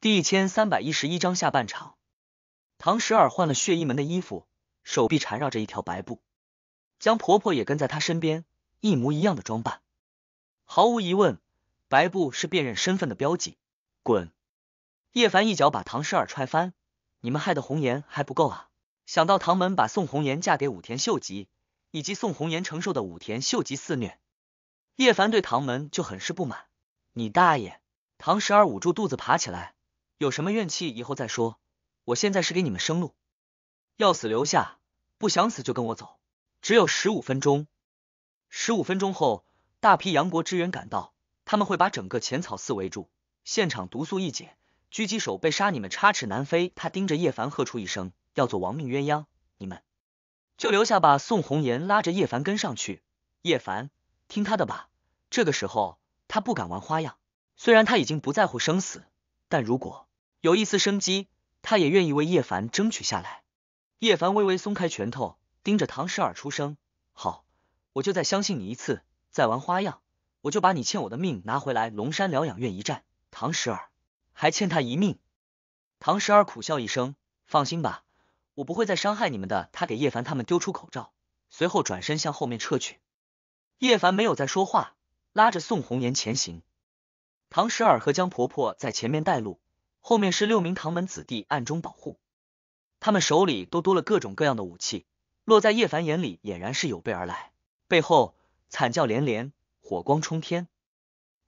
第一千三百一十一章下半场，唐十二换了血衣门的衣服，手臂缠绕着一条白布。江婆婆也跟在她身边，一模一样的装扮。毫无疑问，白布是辨认身份的标记。滚！叶凡一脚把唐十二踹翻。你们害得红颜还不够啊！想到唐门把宋红颜嫁给武田秀吉，以及宋红颜承受的武田秀吉肆虐，叶凡对唐门就很是不满。你大爷！唐十二捂住肚子爬起来。有什么怨气，以后再说。我现在是给你们生路，要死留下，不想死就跟我走。只有十五分钟，十五分钟后，大批杨国支援赶到，他们会把整个浅草寺围住。现场毒素一解，狙击手被杀，你们插翅难飞。他盯着叶凡，喝出一声，要做亡命鸳鸯，你们就留下吧。宋红颜拉着叶凡跟上去。叶凡，听他的吧。这个时候他不敢玩花样，虽然他已经不在乎生死，但如果。有一丝生机，他也愿意为叶凡争取下来。叶凡微微松开拳头，盯着唐十儿出声：“好，我就再相信你一次，再玩花样，我就把你欠我的命拿回来。”龙山疗养院一战。”唐十儿还欠他一命。唐十儿苦笑一声：“放心吧，我不会再伤害你们的。”他给叶凡他们丢出口罩，随后转身向后面撤去。叶凡没有再说话，拉着宋红颜前行。唐十儿和江婆婆在前面带路。后面是六名唐门子弟暗中保护，他们手里都多了各种各样的武器，落在叶凡眼里俨然是有备而来。背后惨叫连连，火光冲天。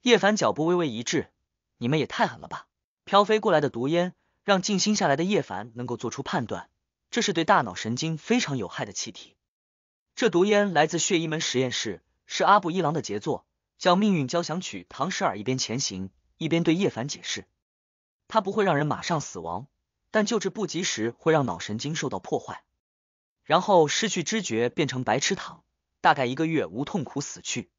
叶凡脚步微微一滞，你们也太狠了吧！飘飞过来的毒烟让静心下来的叶凡能够做出判断，这是对大脑神经非常有害的气体。这毒烟来自血衣门实验室，是阿布一郎的杰作，叫《命运交响曲》。唐十尔一边前行，一边对叶凡解释。它不会让人马上死亡，但救治不及时会让脑神经受到破坏，然后失去知觉变成白痴糖，大概一个月无痛苦死去。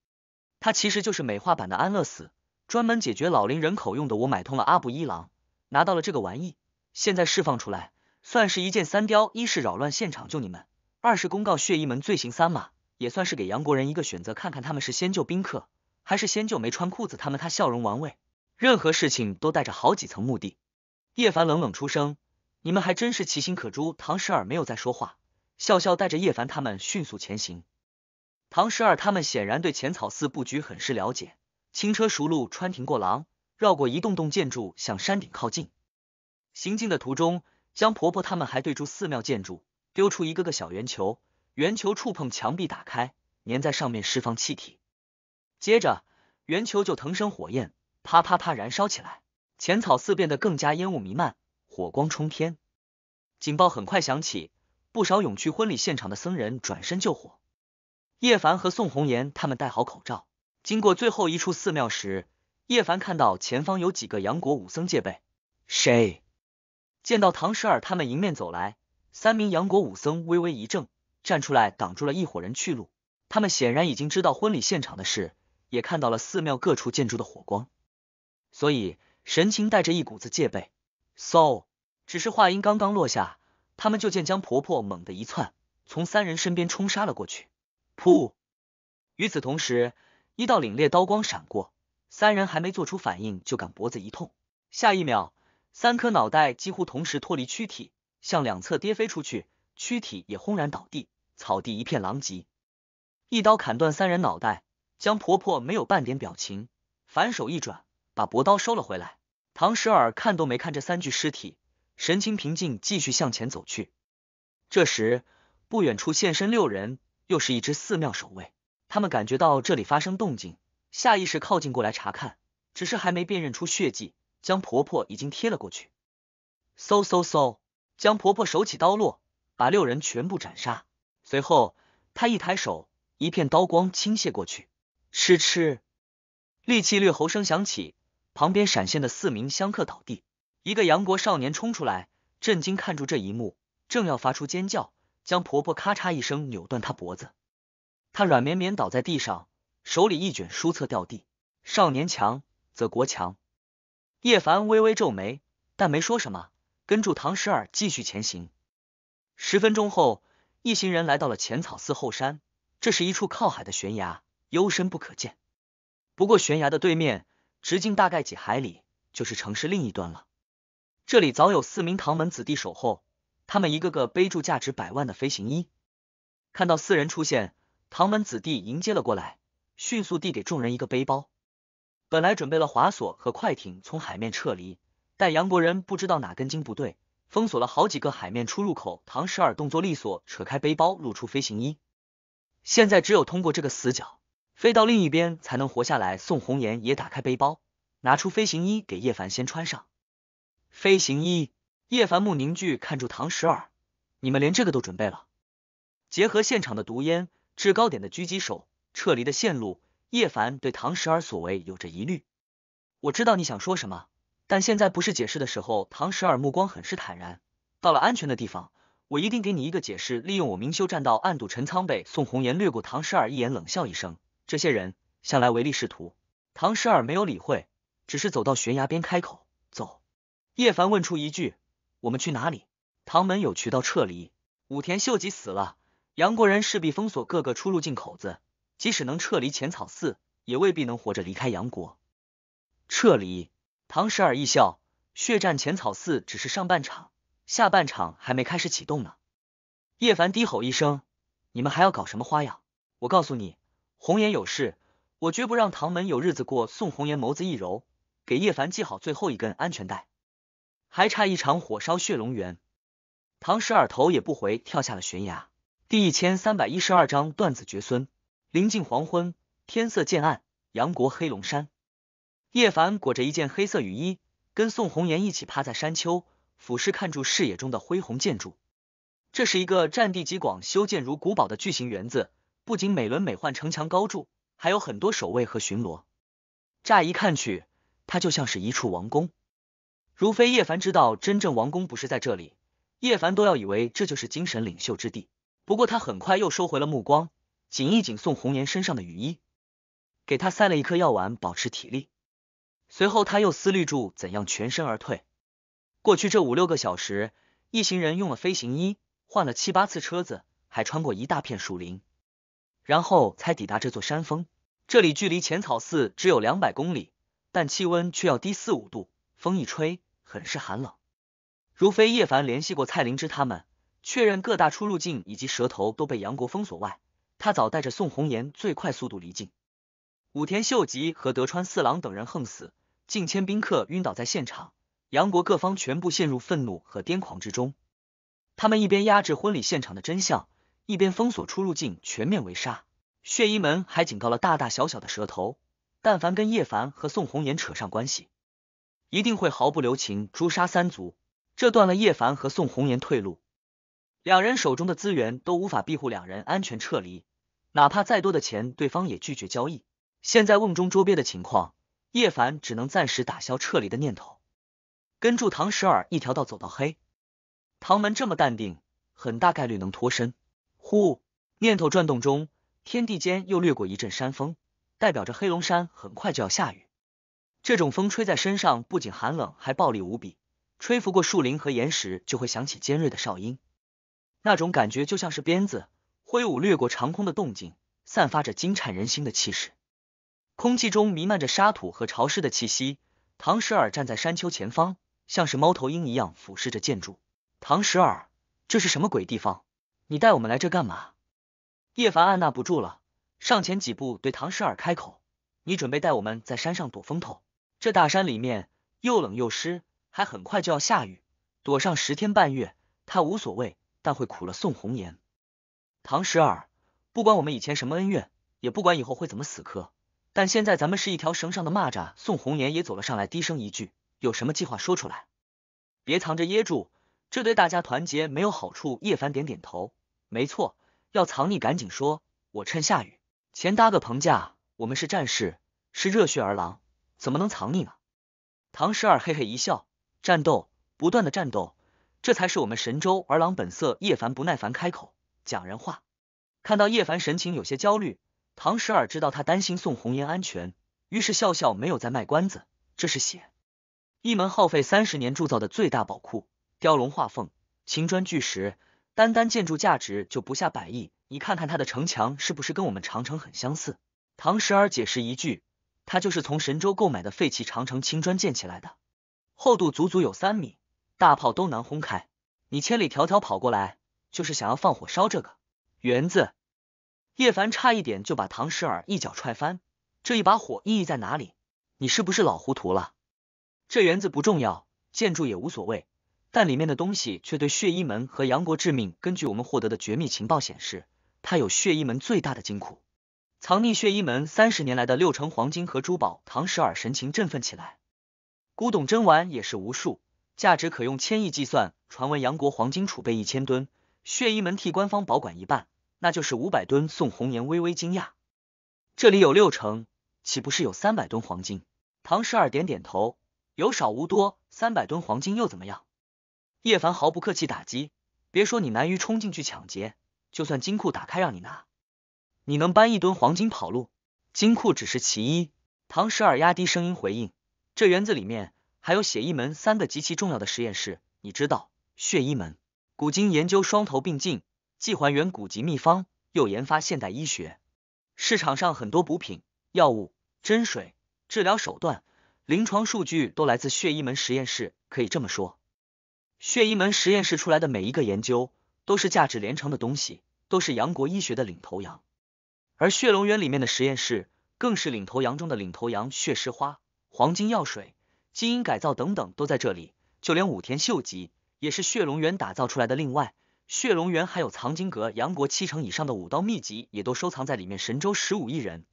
它其实就是美化版的安乐死，专门解决老龄人口用的。我买通了阿布一郎，拿到了这个玩意，现在释放出来，算是一箭三雕：一是扰乱现场救你们，二是公告血衣门罪行三码，也算是给杨国人一个选择，看看他们是先救宾客，还是先救没穿裤子他们。他笑容玩味。任何事情都带着好几层目的。叶凡冷冷出声：“你们还真是其心可诛。”唐十二没有再说话，笑笑带着叶凡他们迅速前行。唐十二他们显然对浅草寺布局很是了解，轻车熟路穿亭过廊，绕过一栋栋建筑向山顶靠近。行进的途中，江婆婆他们还对住寺庙建筑丢出一个个小圆球，圆球触碰墙壁打开，粘在上面释放气体，接着圆球就腾升火焰。啪啪啪！燃烧起来，浅草寺变得更加烟雾弥漫，火光冲天。警报很快响起，不少涌去婚礼现场的僧人转身救火。叶凡和宋红颜他们戴好口罩，经过最后一处寺庙时，叶凡看到前方有几个杨国武僧戒备。谁？见到唐十二他们迎面走来，三名杨国武僧微微一怔，站出来挡住了一伙人去路。他们显然已经知道婚礼现场的事，也看到了寺庙各处建筑的火光。所以神情带着一股子戒备。so，只是话音刚刚落下，他们就见江婆婆猛地一窜，从三人身边冲杀了过去。噗！与此同时，一道凛冽刀光闪过，三人还没做出反应，就感脖子一痛。下一秒，三颗脑袋几乎同时脱离躯体，向两侧跌飞出去，躯体也轰然倒地，草地一片狼藉。一刀砍断三人脑袋，江婆婆没有半点表情，反手一转。把薄刀收了回来，唐时尔看都没看这三具尸体，神情平静，继续向前走去。这时，不远处现身六人，又是一支寺庙守卫。他们感觉到这里发生动静，下意识靠近过来查看，只是还没辨认出血迹，江婆婆已经贴了过去。嗖嗖嗖，江婆婆手起刀落，把六人全部斩杀。随后，她一抬手，一片刀光倾泻过去，嗤嗤，戾气掠喉声响起。旁边闪现的四名香客倒地，一个杨国少年冲出来，震惊看住这一幕，正要发出尖叫，将婆婆咔嚓一声扭断他脖子，他软绵绵倒在地上，手里一卷书册掉地。少年强则国强，叶凡微微皱眉，但没说什么，跟住唐十二继续前行。十分钟后，一行人来到了浅草寺后山，这是一处靠海的悬崖，幽深不可见。不过悬崖的对面。直径大概几海里，就是城市另一端了。这里早有四名唐门子弟守候，他们一个个背住价值百万的飞行衣。看到四人出现，唐门子弟迎接了过来，迅速递给众人一个背包。本来准备了滑索和快艇从海面撤离，但杨国仁不知道哪根筋不对，封锁了好几个海面出入口。唐十二动作利索，扯开背包，露出飞行衣。现在只有通过这个死角。飞到另一边才能活下来。宋红颜也打开背包，拿出飞行衣给叶凡先穿上。飞行衣，叶凡目凝聚，看住唐十二。你们连这个都准备了？结合现场的毒烟、制高点的狙击手、撤离的线路，叶凡对唐十二所为有着疑虑。我知道你想说什么，但现在不是解释的时候。唐十二目光很是坦然。到了安全的地方，我一定给你一个解释。利用我明修栈道，暗度陈仓呗。宋红颜掠过唐十二一眼，冷笑一声。这些人向来唯利是图，唐十二没有理会，只是走到悬崖边开口走。叶凡问出一句：“我们去哪里？”唐门有渠道撤离，武田秀吉死了，杨国人势必封锁各个出入境口子，即使能撤离浅草寺，也未必能活着离开杨国。撤离，唐十二一笑，血战浅草寺只是上半场，下半场还没开始启动呢。叶凡低吼一声：“你们还要搞什么花样？我告诉你！”红颜有事，我绝不让唐门有日子过。宋红颜眸子一揉，给叶凡系好最后一根安全带，还差一场火烧血龙园。唐十二头也不回，跳下了悬崖。第一千三百一十二章断子绝孙。临近黄昏，天色渐暗，杨国黑龙山，叶凡裹着一件黑色雨衣，跟宋红颜一起趴在山丘，俯视看住视野中的恢宏建筑。这是一个占地极广、修建如古堡的巨型园子。不仅美轮美奂，城墙高筑，还有很多守卫和巡逻。乍一看去，它就像是一处王宫。如非叶凡知道真正王宫不是在这里，叶凡都要以为这就是精神领袖之地。不过他很快又收回了目光，紧一紧宋红颜身上的雨衣，给他塞了一颗药丸，保持体力。随后他又思虑住怎样全身而退。过去这五六个小时，一行人用了飞行衣换了七八次车子，还穿过一大片树林。然后才抵达这座山峰，这里距离浅草寺只有两百公里，但气温却要低四五度，风一吹，很是寒冷。如非叶凡联系过蔡灵芝他们，确认各大出入境以及蛇头都被杨国封锁外，他早带着宋红颜最快速度离境。武田秀吉和德川四郎等人横死，近千宾客晕倒在现场，杨国各方全部陷入愤怒和癫狂之中，他们一边压制婚礼现场的真相。一边封锁出入境，全面围杀血衣门，还警告了大大小小的蛇头，但凡跟叶凡和宋红颜扯上关系，一定会毫不留情诛杀三族，这断了叶凡和宋红颜退路，两人手中的资源都无法庇护两人安全撤离，哪怕再多的钱，对方也拒绝交易。现在瓮中捉鳖的情况，叶凡只能暂时打消撤离的念头，跟住唐十二一条道走到黑。唐门这么淡定，很大概率能脱身。呼，念头转动中，天地间又掠过一阵山风，代表着黑龙山很快就要下雨。这种风吹在身上不仅寒冷，还暴力无比，吹拂过树林和岩石就会响起尖锐的哨音。那种感觉就像是鞭子挥舞掠过长空的动静，散发着惊颤人心的气势。空气中弥漫着沙土和潮湿的气息。唐十二站在山丘前方，像是猫头鹰一样俯视着建筑。唐十二，这是什么鬼地方？你带我们来这干嘛？叶凡按捺不住了，上前几步对唐十二开口：“你准备带我们在山上躲风头？这大山里面又冷又湿，还很快就要下雨，躲上十天半月，他无所谓，但会苦了宋红颜。”唐十二，不管我们以前什么恩怨，也不管以后会怎么死磕，但现在咱们是一条绳上的蚂蚱。宋红颜也走了上来，低声一句：“有什么计划说出来，别藏着掖住。”这对大家团结没有好处。叶凡点点头，没错，要藏匿赶紧说。我趁下雨前搭个棚架。我们是战士，是热血儿郎，怎么能藏匿呢？唐十二嘿嘿一笑，战斗，不断的战斗，这才是我们神州儿郎本色。叶凡不耐烦开口讲人话，看到叶凡神情有些焦虑，唐十二知道他担心宋红颜安全，于是笑笑，没有再卖关子。这是血，一门耗费三十年铸造的最大宝库。雕龙画凤，青砖巨石，单单建筑价值就不下百亿。你看看它的城墙是不是跟我们长城很相似？唐时儿解释一句，他就是从神州购买的废弃长城青砖建起来的，厚度足足有三米，大炮都难轰开。你千里迢迢跑过来，就是想要放火烧这个园子？叶凡差一点就把唐时儿一脚踹翻。这一把火意义在哪里？你是不是老糊涂了？这园子不重要，建筑也无所谓。但里面的东西却对血衣门和杨国致命。根据我们获得的绝密情报显示，它有血衣门最大的金库，藏匿血衣门三十年来的六成黄金和珠宝。唐十二神情振奋起来，古董珍玩也是无数，价值可用千亿计算。传闻杨国黄金储备一千吨，血衣门替官方保管一半，那就是五百吨。宋红颜微微惊讶，这里有六成，岂不是有三百吨黄金？唐十二点点头，有少无多，三百吨黄金又怎么样？叶凡毫不客气打击，别说你难于冲进去抢劫，就算金库打开让你拿，你能搬一吨黄金跑路？金库只是其一。唐十二压低声音回应，这园子里面还有血衣门三个极其重要的实验室，你知道？血衣门古今研究双头并进，既还原古籍秘方，又研发现代医学。市场上很多补品、药物、针水、治疗手段、临床数据都来自血衣门实验室，可以这么说。血衣门实验室出来的每一个研究都是价值连城的东西，都是杨国医学的领头羊，而血龙渊里面的实验室更是领头羊中的领头羊。血石花、黄金药水、基因改造等等都在这里。就连武田秀吉也是血龙渊打造出来的。另外，血龙渊还有藏经阁，杨国七成以上的武道秘籍也都收藏在里面。神州十五亿人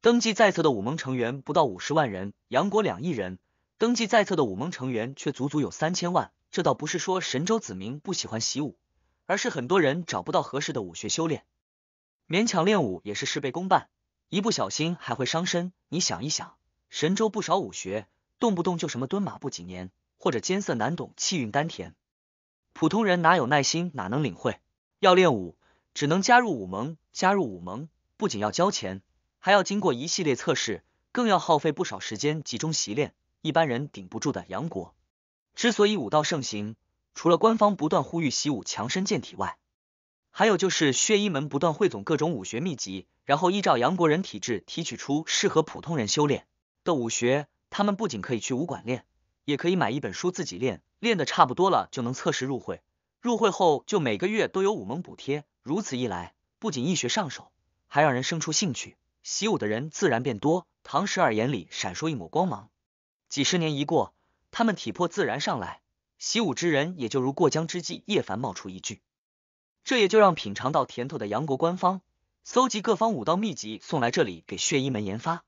登记在册的武盟成员不到五十万人，杨国两亿人登记在册的武盟成员却足足有三千万。这倒不是说神州子民不喜欢习武，而是很多人找不到合适的武学修炼，勉强练武也是事倍功半，一不小心还会伤身。你想一想，神州不少武学，动不动就什么蹲马步几年，或者艰涩难懂气运丹田，普通人哪有耐心，哪能领会？要练武，只能加入武盟。加入武盟不仅要交钱，还要经过一系列测试，更要耗费不少时间集中习练，一般人顶不住的。杨国。之所以武道盛行，除了官方不断呼吁习武强身健体外，还有就是血衣门不断汇总各种武学秘籍，然后依照杨国人体质提取出适合普通人修炼的武学。他们不仅可以去武馆练，也可以买一本书自己练，练得差不多了就能测试入会。入会后就每个月都有武盟补贴，如此一来，不仅易学上手，还让人生出兴趣，习武的人自然变多。唐十二眼里闪烁一抹光芒，几十年一过。他们体魄自然上来，习武之人也就如过江之鲫。叶凡冒出一句，这也就让品尝到甜头的杨国官方搜集各方武道秘籍，送来这里给血衣门研发。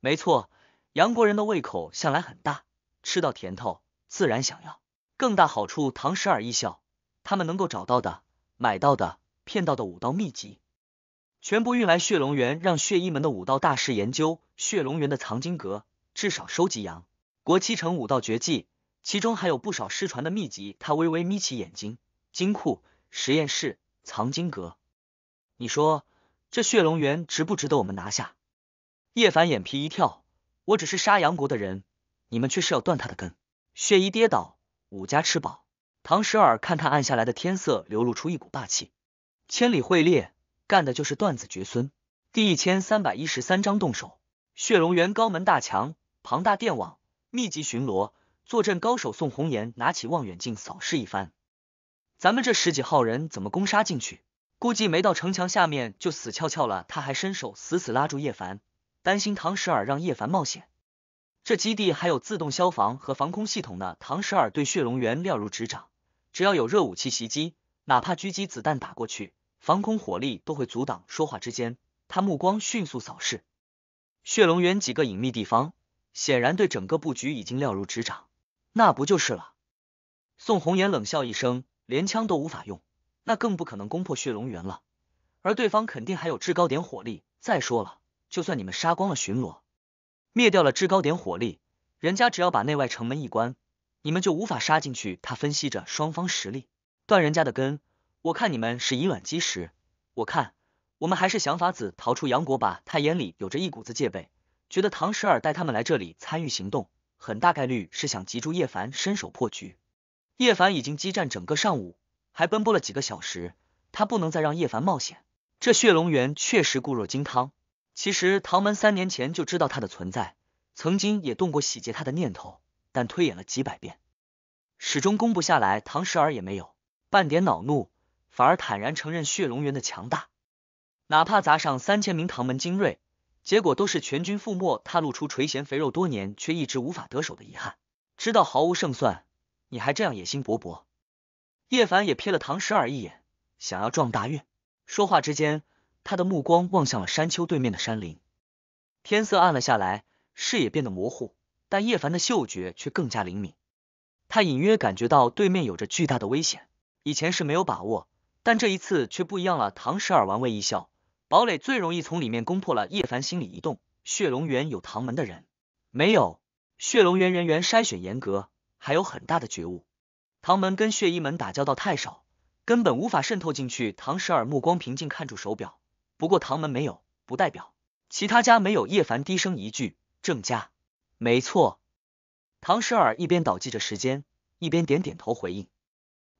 没错，杨国人的胃口向来很大，吃到甜头自然想要更大好处。唐十二一笑，他们能够找到的、买到的、骗到的武道秘籍，全部运来血龙园，让血衣门的武道大师研究。血龙园的藏经阁至少收集羊。国七成武道绝技，其中还有不少失传的秘籍。他微微眯起眼睛，金库、实验室、藏经阁，你说这血龙源值不值得我们拿下？叶凡眼皮一跳，我只是杀杨国的人，你们却是要断他的根。血衣跌倒，武家吃饱。唐十二看看暗下来的天色，流露出一股霸气。千里会猎干的就是断子绝孙。第一千三百一十三章动手。血龙源高门大墙，庞大电网。密集巡逻，坐镇高手宋红颜拿起望远镜扫视一番，咱们这十几号人怎么攻杀进去？估计没到城墙下面就死翘翘了。他还伸手死死拉住叶凡，担心唐十二让叶凡冒险。这基地还有自动消防和防空系统呢。唐十二对血龙源了如指掌，只要有热武器袭击，哪怕狙击子弹打过去，防空火力都会阻挡。说话之间，他目光迅速扫视血龙源几个隐秘地方。显然对整个布局已经了如指掌，那不就是了？宋红颜冷笑一声，连枪都无法用，那更不可能攻破血龙源了。而对方肯定还有制高点火力。再说了，就算你们杀光了巡逻，灭掉了制高点火力，人家只要把内外城门一关，你们就无法杀进去。他分析着双方实力，断人家的根。我看你们是以卵击石，我看我们还是想法子逃出杨国吧。他眼里有着一股子戒备。觉得唐十儿带他们来这里参与行动，很大概率是想协助叶凡伸手破局。叶凡已经激战整个上午，还奔波了几个小时，他不能再让叶凡冒险。这血龙园确实固若金汤。其实唐门三年前就知道它的存在，曾经也动过洗劫他的念头，但推演了几百遍，始终攻不下来。唐十儿也没有半点恼怒，反而坦然承认血龙园的强大，哪怕砸上三千名唐门精锐。结果都是全军覆没，他露出垂涎肥肉多年却一直无法得手的遗憾。知道毫无胜算，你还这样野心勃勃。叶凡也瞥了唐十二一眼，想要撞大运。说话之间，他的目光望向了山丘对面的山林。天色暗了下来，视野变得模糊，但叶凡的嗅觉却更加灵敏。他隐约感觉到对面有着巨大的危险。以前是没有把握，但这一次却不一样了。唐十二玩味一笑。堡垒最容易从里面攻破了，叶凡心里一动。血龙源有唐门的人没有，血龙源人员筛选严格，还有很大的觉悟。唐门跟血衣门打交道太少，根本无法渗透进去。唐十二目光平静，看住手表。不过唐门没有，不代表其他家没有。叶凡低声一句：“郑家，没错。”唐十二一边倒计着时间，一边点点头回应。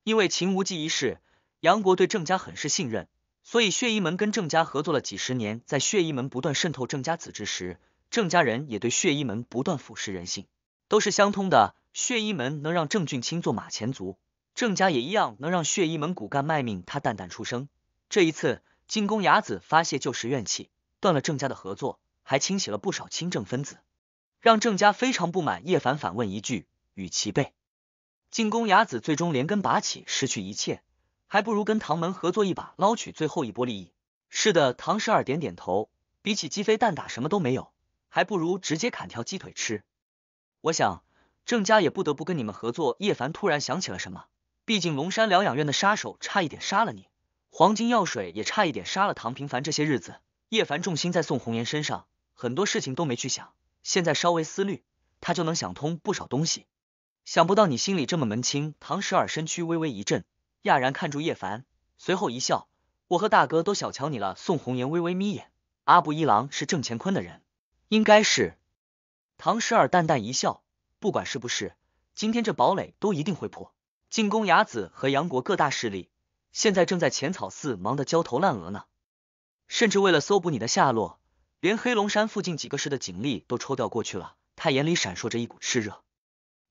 因为秦无忌一事，杨国对郑家很是信任。所以血衣门跟郑家合作了几十年，在血衣门不断渗透郑家子之时，郑家人也对血衣门不断腐蚀人性，都是相通的。血衣门能让郑俊清做马前卒，郑家也一样能让血衣门骨干卖命。他淡淡出声，这一次进攻雅子发泄旧时怨气，断了郑家的合作，还清洗了不少亲政分子，让郑家非常不满。叶凡反问一句，与其被进攻雅子，最终连根拔起，失去一切。还不如跟唐门合作一把，捞取最后一波利益。是的，唐十二点点头。比起鸡飞蛋打，什么都没有，还不如直接砍条鸡腿吃。我想，郑家也不得不跟你们合作。叶凡突然想起了什么，毕竟龙山疗养院的杀手差一点杀了你，黄金药水也差一点杀了唐平凡。这些日子，叶凡重心在宋红颜身上，很多事情都没去想。现在稍微思虑，他就能想通不少东西。想不到你心里这么门清。唐十二身躯微微一震。讶然看住叶凡，随后一笑：“我和大哥都小瞧你了。”宋红颜微微眯眼：“阿布一郎是郑乾坤的人，应该是。”唐十二淡淡一笑：“不管是不是，今天这堡垒都一定会破。进攻雅子和杨国各大势力现在正在浅草寺忙得焦头烂额呢，甚至为了搜捕你的下落，连黑龙山附近几个市的警力都抽调过去了。”他眼里闪烁着一股炽热，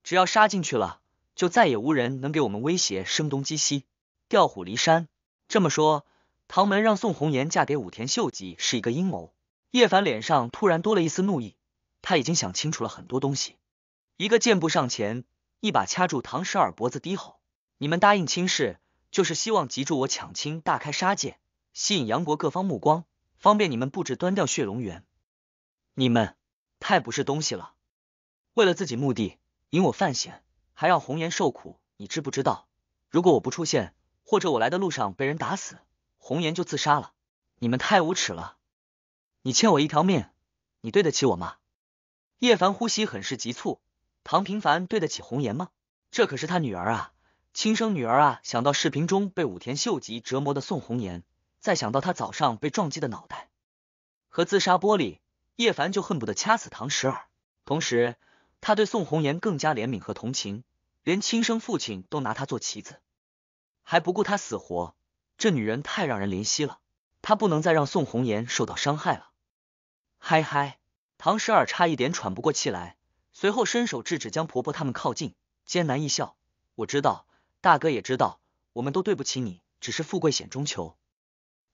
只要杀进去了。就再也无人能给我们威胁、声东击西、调虎离山。这么说，唐门让宋红颜嫁给武田秀吉是一个阴谋。叶凡脸上突然多了一丝怒意，他已经想清楚了很多东西。一个箭步上前，一把掐住唐十二脖子，低吼：“你们答应亲事，就是希望急助我抢亲，大开杀戒，吸引杨国各方目光，方便你们布置端掉血龙源。你们太不是东西了，为了自己目的引我犯险。”还让红颜受苦，你知不知道？如果我不出现，或者我来的路上被人打死，红颜就自杀了。你们太无耻了！你欠我一条命，你对得起我吗？叶凡呼吸很是急促。唐平凡对得起红颜吗？这可是他女儿啊，亲生女儿啊！想到视频中被武田秀吉折磨的宋红颜，再想到他早上被撞击的脑袋和自杀玻璃，叶凡就恨不得掐死唐十二。同时，他对宋红颜更加怜悯和同情。连亲生父亲都拿她做棋子，还不顾她死活，这女人太让人怜惜了。她不能再让宋红颜受到伤害了。嗨嗨，唐十二差一点喘不过气来，随后伸手制止江婆婆他们靠近，艰难一笑：“我知道，大哥也知道，我们都对不起你，只是富贵险中求。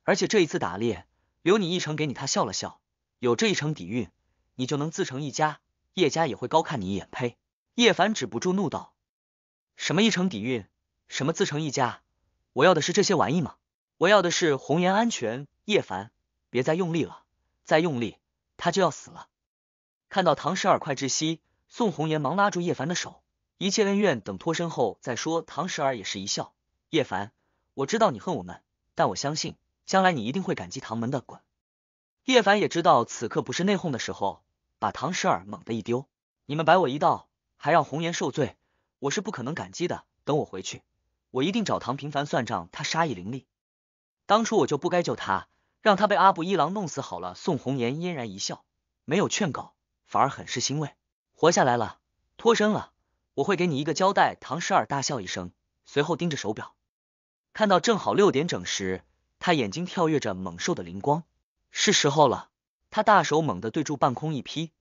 而且这一次打猎，留你一成给你。”他笑了笑：“有这一成底蕴，你就能自成一家，叶家也会高看你一眼。”呸！叶凡止不住怒道。什么一城底蕴，什么自成一家，我要的是这些玩意吗？我要的是红颜安全。叶凡，别再用力了，再用力他就要死了。看到唐十二快窒息，宋红颜忙拉住叶凡的手，一切恩怨等脱身后再说。唐十二也是一笑，叶凡，我知道你恨我们，但我相信将来你一定会感激唐门的。滚！叶凡也知道此刻不是内讧的时候，把唐十二猛地一丢，你们摆我一道，还让红颜受罪。我是不可能感激的。等我回去，我一定找唐平凡算账。他杀意凌厉，当初我就不该救他，让他被阿布一郎弄死好了。宋红颜嫣然一笑，没有劝告，反而很是欣慰，活下来了，脱身了。我会给你一个交代。唐十二大笑一声，随后盯着手表，看到正好六点整时，他眼睛跳跃着猛兽的灵光，是时候了。他大手猛地对住半空一劈，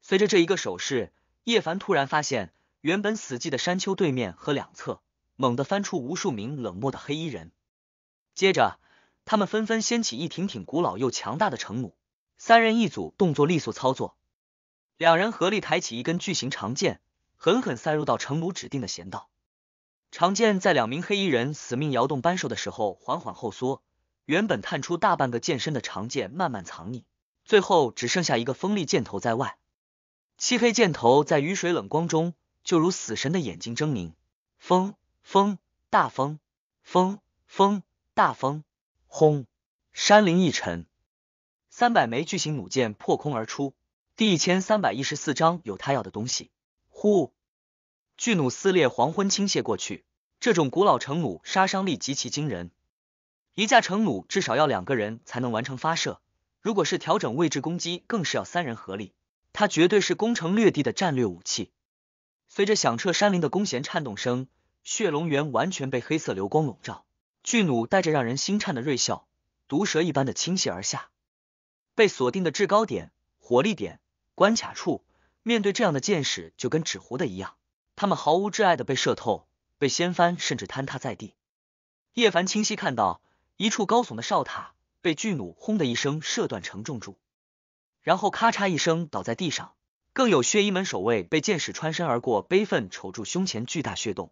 随着这一个手势，叶凡突然发现。原本死寂的山丘对面和两侧，猛地翻出无数名冷漠的黑衣人。接着，他们纷纷掀起一挺挺古老又强大的城弩，三人一组，动作利索，操作。两人合力抬起一根巨型长剑，狠狠塞入到城弩指定的弦道。长剑在两名黑衣人死命摇动扳手的时候，缓缓后缩。原本探出大半个剑身的长剑慢慢藏匿，最后只剩下一个锋利箭头在外。漆黑箭头在雨水冷光中。就如死神的眼睛狰狞，风风大风风风大风，轰！山林一沉，三百枚巨型弩箭破空而出。第一千三百一十四章有他要的东西。呼！巨弩撕裂黄昏，倾泻过去。这种古老城弩杀伤力极其惊人，一架城弩至少要两个人才能完成发射，如果是调整位置攻击，更是要三人合力。它绝对是攻城略地的战略武器。随着响彻山林的弓弦颤动声，血龙源完全被黑色流光笼罩。巨弩带着让人心颤的锐啸，毒蛇一般的倾泻而下。被锁定的制高点、火力点、关卡处，面对这样的箭矢，就跟纸糊的一样，他们毫无挚爱的被射透、被掀翻，甚至坍塌在地。叶凡清晰看到，一处高耸的哨塔被巨弩轰的一声射断成重柱，然后咔嚓一声倒在地上。更有血衣门守卫被箭矢穿身而过，悲愤瞅住胸前巨大血洞，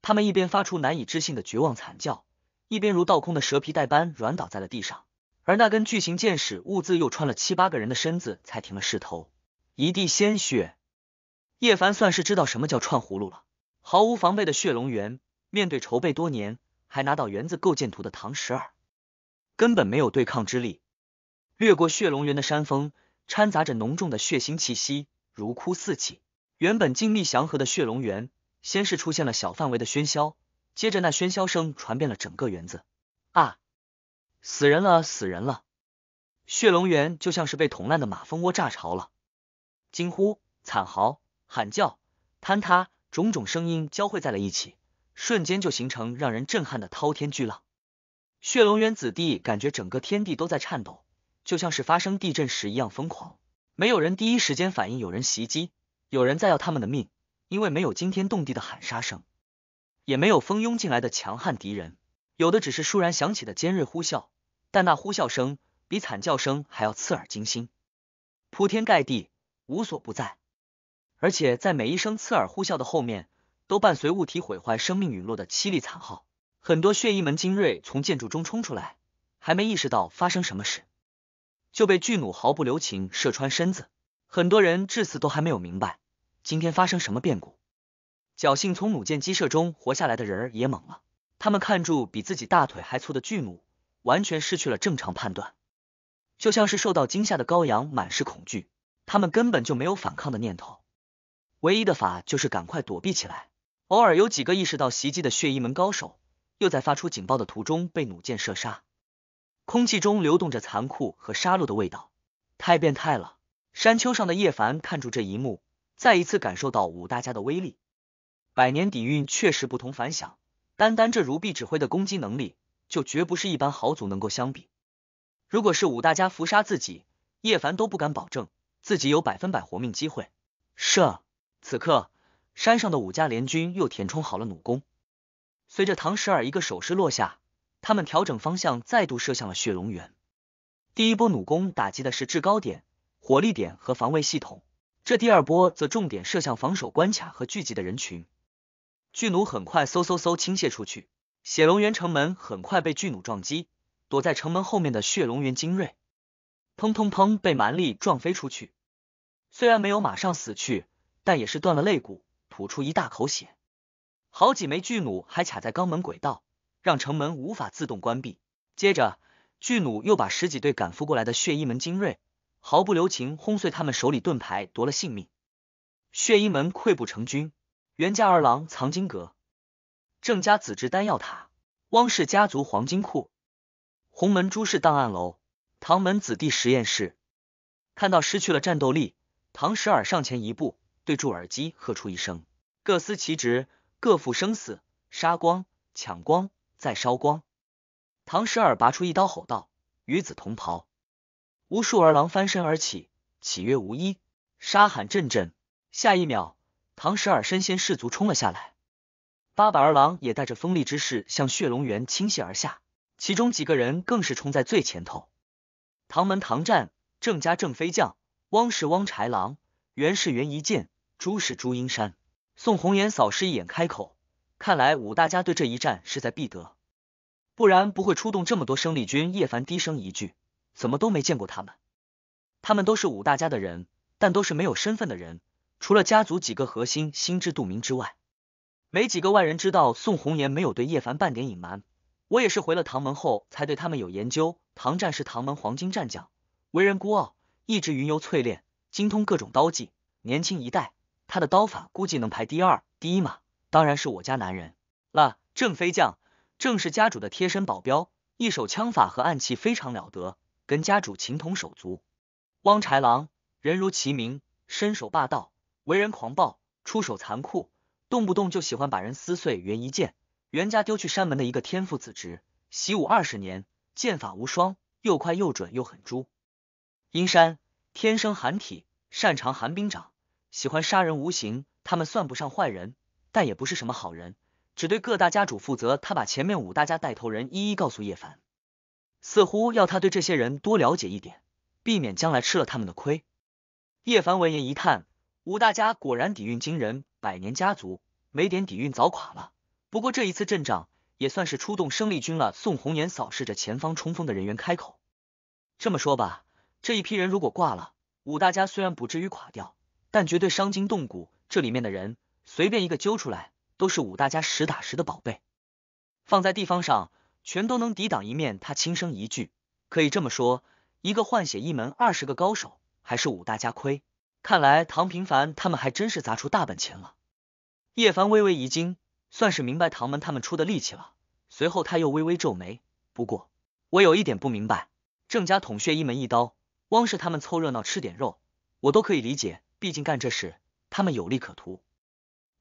他们一边发出难以置信的绝望惨叫，一边如倒空的蛇皮袋般软倒在了地上。而那根巨型箭矢兀自又穿了七八个人的身子，才停了势头。一地鲜血，叶凡算是知道什么叫串葫芦了。毫无防备的血龙园面对筹备多年还拿到园子构建图的唐十二，根本没有对抗之力。掠过血龙园的山峰。掺杂着浓重的血腥气息，如哭似泣。原本静谧祥和的血龙园，先是出现了小范围的喧嚣，接着那喧嚣声传遍了整个园子。啊！死人了，死人了！血龙园就像是被捅烂的马蜂窝炸巢了，惊呼、惨嚎、喊叫、坍塌，种种声音交汇在了一起，瞬间就形成让人震撼的滔天巨浪。血龙园子弟感觉整个天地都在颤抖。就像是发生地震时一样疯狂，没有人第一时间反应有人袭击，有人在要他们的命，因为没有惊天动地的喊杀声，也没有蜂拥进来的强悍敌人，有的只是倏然响起的尖锐呼啸，但那呼啸声比惨叫声还要刺耳惊心，铺天盖地，无所不在，而且在每一声刺耳呼啸的后面，都伴随物体毁坏、生命陨落的凄厉惨号。很多血衣门精锐从建筑中冲出来，还没意识到发生什么事。就被巨弩毫不留情射穿身子，很多人至此都还没有明白今天发生什么变故。侥幸从弩箭击射中活下来的人儿也懵了，他们看住比自己大腿还粗的巨弩，完全失去了正常判断，就像是受到惊吓的羔羊，满是恐惧，他们根本就没有反抗的念头，唯一的法就是赶快躲避起来。偶尔有几个意识到袭击的血衣门高手，又在发出警报的途中被弩箭射杀。空气中流动着残酷和杀戮的味道，太变态了！山丘上的叶凡看住这一幕，再一次感受到五大家的威力。百年底蕴确实不同凡响，单单这如臂指挥的攻击能力，就绝不是一般豪族能够相比。如果是五大家伏杀自己，叶凡都不敢保证自己有百分百活命机会。是，此刻山上的五家联军又填充好了弩弓，随着唐十二一个手势落下。他们调整方向，再度射向了血龙园。第一波弩弓打击的是制高点、火力点和防卫系统，这第二波则重点射向防守关卡和聚集的人群。巨弩很快嗖嗖嗖倾泻出去，血龙园城门很快被巨弩撞击，躲在城门后面的血龙源精锐，砰砰砰被蛮力撞飞出去。虽然没有马上死去，但也是断了肋骨，吐出一大口血。好几枚巨弩还卡在肛门轨道。让城门无法自动关闭。接着，巨弩又把十几队赶赴过来的血衣门精锐毫不留情轰碎，他们手里盾牌夺了性命。血衣门溃不成军。袁家二郎藏经阁，郑家子侄丹药塔，汪氏家族黄金库，洪门朱氏档案楼，唐门子弟实验室。看到失去了战斗力，唐十儿上前一步，对住耳机喝出一声：“各司其职，各负生死，杀光，抢光。”再烧光！唐十二拔出一刀，吼道：“与子同袍！”无数儿郎翻身而起，岂曰无衣？杀喊阵阵。下一秒，唐十二身先士卒冲了下来，八百儿郎也带着锋利之势向血龙源倾泻而下。其中几个人更是冲在最前头：唐门唐战、郑家郑飞将、汪氏汪豺狼、袁氏袁一剑、朱氏朱阴山、宋红颜扫视一眼，开口。看来五大家对这一战势在必得，不然不会出动这么多生力军。叶凡低声一句：“怎么都没见过他们？他们都是五大家的人，但都是没有身份的人。除了家族几个核心心知肚明之外，没几个外人知道。”宋红颜没有对叶凡半点隐瞒。我也是回了唐门后才对他们有研究。唐战是唐门黄金战将，为人孤傲，一直云游淬炼，精通各种刀技。年轻一代，他的刀法估计能排第二，第一嘛？当然是我家男人了，郑飞将，正是家主的贴身保镖，一手枪法和暗器非常了得，跟家主情同手足。汪豺狼，人如其名，身手霸道，为人狂暴，出手残酷，动不动就喜欢把人撕碎。袁一剑，袁家丢去山门的一个天赋子侄，习武二十年，剑法无双，又快又准又狠。猪，阴山，天生寒体，擅长寒冰掌，喜欢杀人无形。他们算不上坏人。但也不是什么好人，只对各大家主负责。他把前面五大家带头人一一告诉叶凡，似乎要他对这些人多了解一点，避免将来吃了他们的亏。叶凡闻言一叹，五大家果然底蕴惊人，百年家族，没点底蕴早垮了。不过这一次阵仗也算是出动生力军了。宋红颜扫视着前方冲锋的人员，开口：“这么说吧，这一批人如果挂了，五大家虽然不至于垮掉，但绝对伤筋动骨。这里面的人。”随便一个揪出来，都是五大家实打实的宝贝，放在地方上全都能抵挡一面。他轻声一句，可以这么说：一个换血一门二十个高手，还是五大家亏。看来唐平凡他们还真是砸出大本钱了。叶凡微微一惊，算是明白唐门他们出的力气了。随后他又微微皱眉，不过我有一点不明白：郑家捅血一门一刀，汪氏他们凑热闹吃点肉，我都可以理解，毕竟干这事他们有利可图。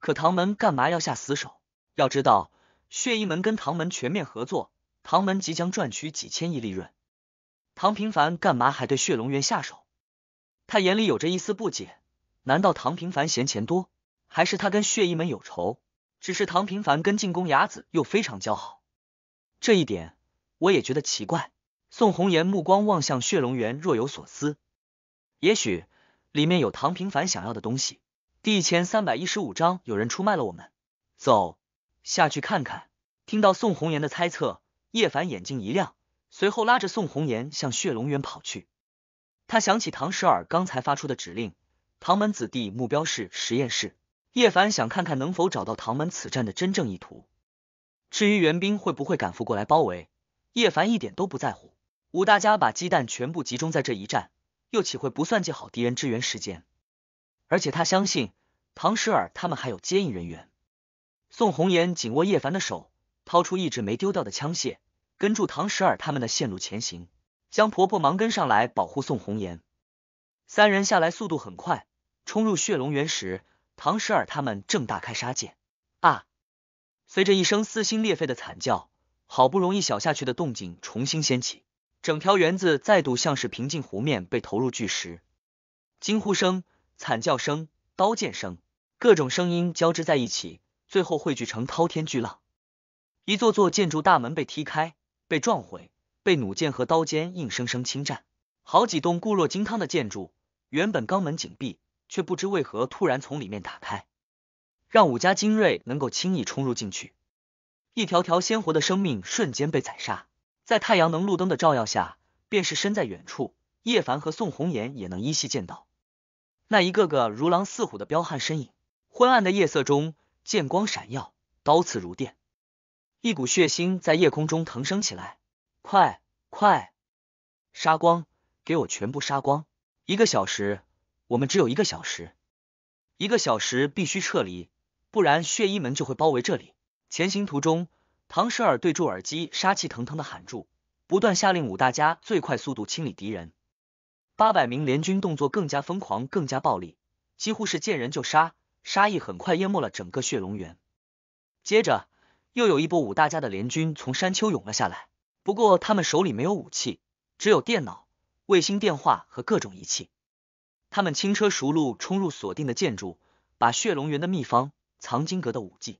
可唐门干嘛要下死手？要知道，血衣门跟唐门全面合作，唐门即将赚取几千亿利润。唐平凡干嘛还对血龙源下手？他眼里有着一丝不解。难道唐平凡嫌钱多，还是他跟血衣门有仇？只是唐平凡跟进宫雅子又非常交好，这一点我也觉得奇怪。宋红颜目光望向血龙源，若有所思。也许里面有唐平凡想要的东西。第千三百一十五章，有人出卖了我们。走，下去看看。听到宋红颜的猜测，叶凡眼睛一亮，随后拉着宋红颜向血龙园跑去。他想起唐十二刚才发出的指令，唐门子弟目标是实验室。叶凡想看看能否找到唐门此战的真正意图。至于援兵会不会赶赴过来包围，叶凡一点都不在乎。五大家把鸡蛋全部集中在这一战，又岂会不算计好敌人支援时间？而且他相信唐十尔他们还有接应人员。宋红颜紧握叶凡的手，掏出一直没丢掉的枪械，跟住唐十尔他们的线路前行。江婆婆忙跟上来保护宋红颜。三人下来速度很快，冲入血龙园时，唐十尔他们正大开杀戒啊！随着一声撕心裂肺的惨叫，好不容易小下去的动静重新掀起，整条园子再度像是平静湖面被投入巨石。惊呼声。惨叫声、刀剑声，各种声音交织在一起，最后汇聚成滔天巨浪。一座座建筑大门被踢开、被撞毁、被弩箭和刀尖硬生生侵占。好几栋固若金汤的建筑，原本钢门紧闭，却不知为何突然从里面打开，让武家精锐能够轻易冲入进去。一条条鲜活的生命瞬间被宰杀，在太阳能路灯的照耀下，便是身在远处，叶凡和宋红颜也能依稀见到。那一个个如狼似虎的彪悍身影，昏暗的夜色中，剑光闪耀，刀刺如电，一股血腥在夜空中腾升起来。快快，杀光，给我全部杀光！一个小时，我们只有一个小时，一个小时必须撤离，不然血衣门就会包围这里。前行途中，唐舍尔对住耳机，杀气腾腾的喊住，不断下令五大家最快速度清理敌人。八百名联军动作更加疯狂，更加暴力，几乎是见人就杀，杀意很快淹没了整个血龙园。接着，又有一波五大家的联军从山丘涌了下来，不过他们手里没有武器，只有电脑、卫星电话和各种仪器。他们轻车熟路冲入锁定的建筑，把血龙园的秘方、藏经阁的武技、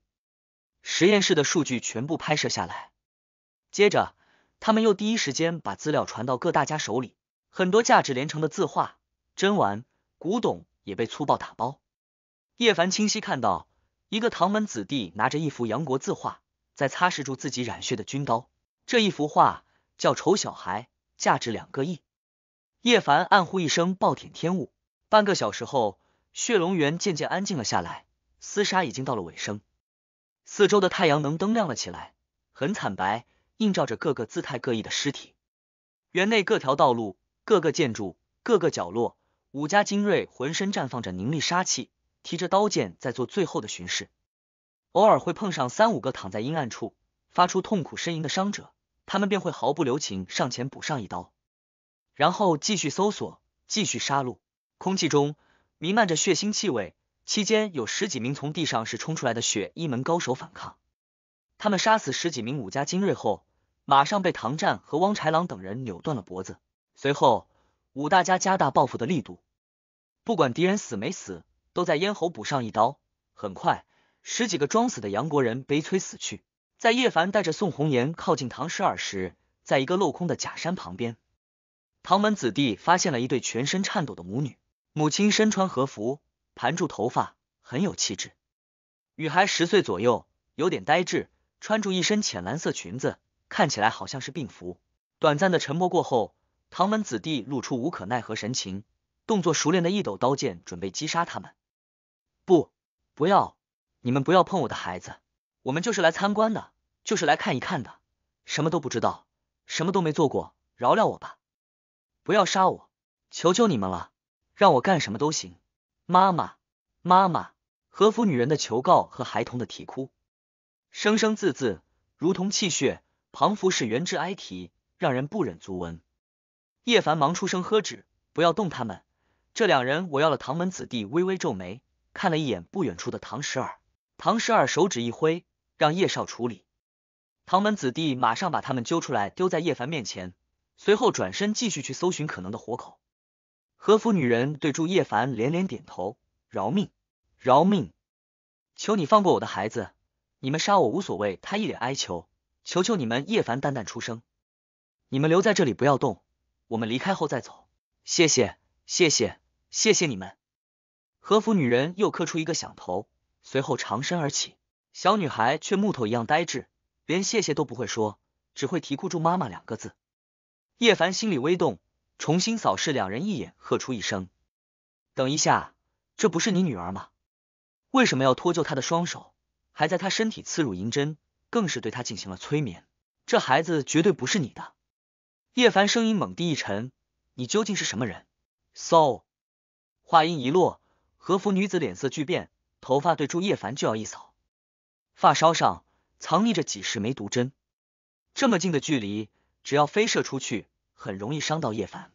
实验室的数据全部拍摄下来。接着，他们又第一时间把资料传到各大家手里。很多价值连城的字画、珍玩、古董也被粗暴打包。叶凡清晰看到，一个唐门子弟拿着一幅杨国字画，在擦拭住自己染血的军刀。这一幅画叫《丑小孩》，价值两个亿。叶凡暗呼一声暴殄天物。半个小时后，血龙园渐渐安静了下来，厮杀已经到了尾声。四周的太阳能灯亮了起来，很惨白，映照着各个姿态各异的尸体。园内各条道路。各个建筑、各个角落，武家精锐浑身绽放着凝力杀气，提着刀剑在做最后的巡视。偶尔会碰上三五个躺在阴暗处、发出痛苦呻吟的伤者，他们便会毫不留情上前补上一刀，然后继续搜索、继续杀戮。空气中弥漫着血腥气味。期间有十几名从地上是冲出来的血一门高手反抗，他们杀死十几名武家精锐后，马上被唐战和汪豺狼等人扭断了脖子。随后，五大家加大报复的力度，不管敌人死没死，都在咽喉补上一刀。很快，十几个装死的杨国人悲催死去。在叶凡带着宋红颜靠近唐十二时，在一个镂空的假山旁边，唐门子弟发现了一对全身颤抖的母女。母亲身穿和服，盘住头发，很有气质。女孩十岁左右，有点呆滞，穿着一身浅蓝色裙子，看起来好像是病服。短暂的沉默过后。唐门子弟露出无可奈何神情，动作熟练的一抖刀剑，准备击杀他们。不，不要！你们不要碰我的孩子！我们就是来参观的，就是来看一看的，什么都不知道，什么都没做过，饶了我吧！不要杀我！求求你们了！让我干什么都行。妈妈，妈妈！和服女人的求告和孩童的啼哭，声声字字如同泣血，旁服是源自哀啼，让人不忍足闻。叶凡忙出声喝止：“不要动他们，这两人我要了。”唐门子弟微微皱眉，看了一眼不远处的唐十二。唐十二手指一挥，让叶少处理。唐门子弟马上把他们揪出来，丢在叶凡面前，随后转身继续去搜寻可能的活口。和服女人对住叶凡连连点头：“饶命，饶命，求你放过我的孩子，你们杀我无所谓。”她一脸哀求：“求求你们！”叶凡淡淡出声：“你们留在这里，不要动。”我们离开后再走，谢谢，谢谢，谢谢你们。和服女人又磕出一个响头，随后长身而起。小女孩却木头一样呆滞，连谢谢都不会说，只会提哭住妈妈两个字。叶凡心里微动，重新扫视两人一眼，喝出一声：“等一下，这不是你女儿吗？为什么要脱臼她的双手，还在她身体刺入银针，更是对她进行了催眠？这孩子绝对不是你的。”叶凡声音猛地一沉：“你究竟是什么人？” so，话音一落，和服女子脸色巨变，头发对住叶凡就要一扫，发梢上藏匿着几十枚毒针，这么近的距离，只要飞射出去，很容易伤到叶凡。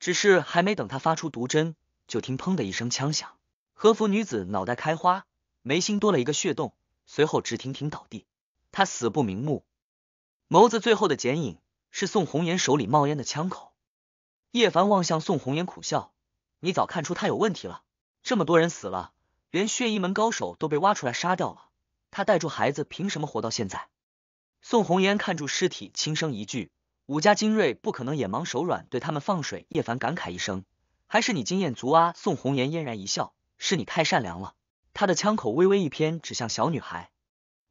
只是还没等他发出毒针，就听砰的一声枪响，和服女子脑袋开花，眉心多了一个血洞，随后直挺挺倒地，她死不瞑目，眸子最后的剪影。是宋红颜手里冒烟的枪口，叶凡望向宋红颜苦笑，你早看出他有问题了。这么多人死了，连血衣门高手都被挖出来杀掉了，他带住孩子凭什么活到现在？宋红颜看住尸体，轻声一句，武家精锐不可能眼盲手软，对他们放水。叶凡感慨一声，还是你经验足啊。宋红颜嫣然一笑，是你太善良了。他的枪口微微一偏，指向小女孩，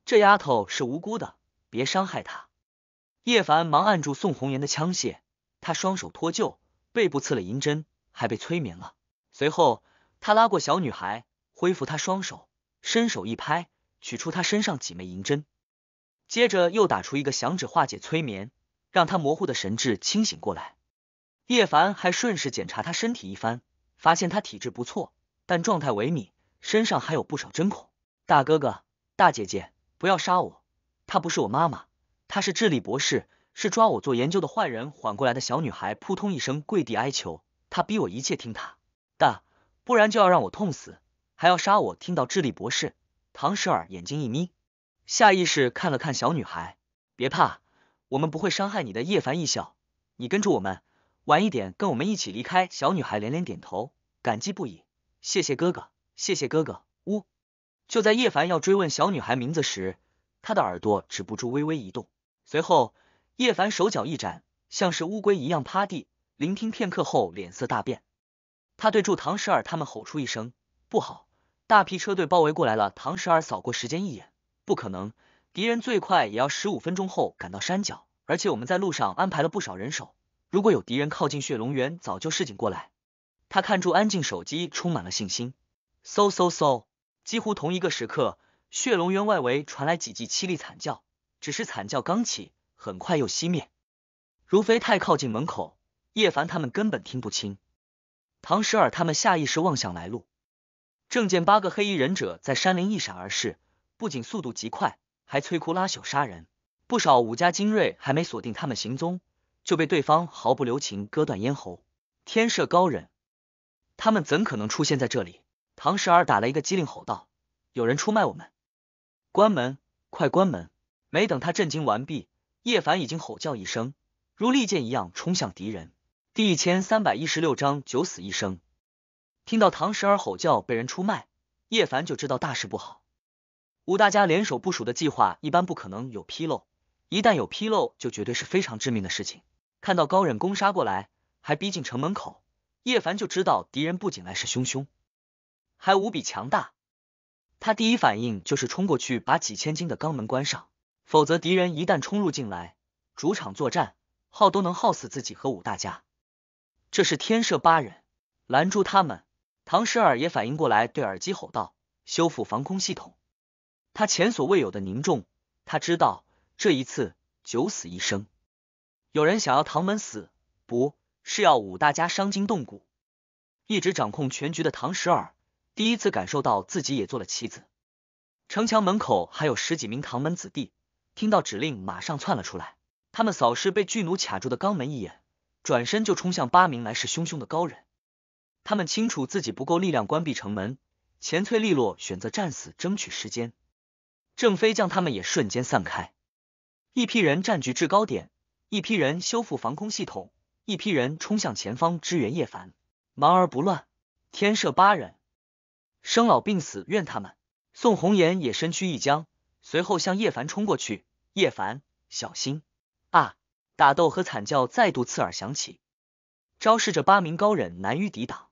这丫头是无辜的，别伤害她。叶凡忙按住宋红颜的枪械，他双手脱臼，背部刺了银针，还被催眠了。随后，他拉过小女孩，恢复她双手，伸手一拍，取出她身上几枚银针，接着又打出一个响指化解催眠，让她模糊的神智清醒过来。叶凡还顺势检查她身体一番，发现她体质不错，但状态萎靡，身上还有不少针孔。大哥哥，大姐姐，不要杀我，她不是我妈妈。他是智力博士，是抓我做研究的坏人。缓过来的小女孩扑通一声跪地哀求，他逼我一切听他，的，不然就要让我痛死，还要杀我。听到智力博士，唐时尔眼睛一眯，下意识看了看小女孩，别怕，我们不会伤害你的。叶凡一笑，你跟住我们，晚一点跟我们一起离开。小女孩连连点头，感激不已，谢谢哥哥，谢谢哥哥。呜！就在叶凡要追问小女孩名字时，他的耳朵止不住微微一动。随后，叶凡手脚一展，像是乌龟一样趴地聆听片刻后，脸色大变。他对住唐十二他们吼出一声：“不好！大批车队包围过来了！”唐十二扫过时间一眼，不可能，敌人最快也要十五分钟后赶到山脚，而且我们在路上安排了不少人手，如果有敌人靠近血龙园，早就示警过来。他看住安静手机，充满了信心。嗖嗖嗖！几乎同一个时刻，血龙园外围传来几记凄厉惨叫。只是惨叫刚起，很快又熄灭。如飞太靠近门口，叶凡他们根本听不清。唐十二他们下意识妄想来路，正见八个黑衣忍者在山林一闪而逝，不仅速度极快，还摧枯拉朽杀人。不少武家精锐还没锁定他们行踪，就被对方毫不留情割断咽喉。天设高人，他们怎可能出现在这里？唐十二打了一个机灵，吼道：“有人出卖我们！关门，快关门！”没等他震惊完毕，叶凡已经吼叫一声，如利剑一样冲向敌人。第一千三百一十六章九死一生。听到唐时儿吼叫被人出卖，叶凡就知道大事不好。五大家联手部署的计划一般不可能有纰漏，一旦有纰漏，就绝对是非常致命的事情。看到高忍攻杀过来，还逼近城门口，叶凡就知道敌人不仅来势汹汹，还无比强大。他第一反应就是冲过去把几千斤的钢门关上。否则，敌人一旦冲入进来，主场作战耗都能耗死自己和五大家。这是天设八人拦住他们。唐十二也反应过来，对耳机吼道：“修复防空系统！”他前所未有的凝重，他知道这一次九死一生。有人想要唐门死，不是要五大家伤筋动骨。一直掌控全局的唐十二，第一次感受到自己也做了棋子。城墙门口还有十几名唐门子弟。听到指令，马上窜了出来。他们扫视被巨弩卡住的肛门一眼，转身就冲向八名来势汹汹的高人。他们清楚自己不够力量关闭城门，钱翠利落，选择战死，争取时间。郑飞将他们也瞬间散开。一批人占据制高点，一批人修复防空系统，一批人冲向前方支援叶凡。忙而不乱，天设八人，生老病死，怨他们。宋红颜也身躯一僵。随后向叶凡冲过去，叶凡小心！啊，打斗和惨叫再度刺耳响起，昭示着八名高人难于抵挡。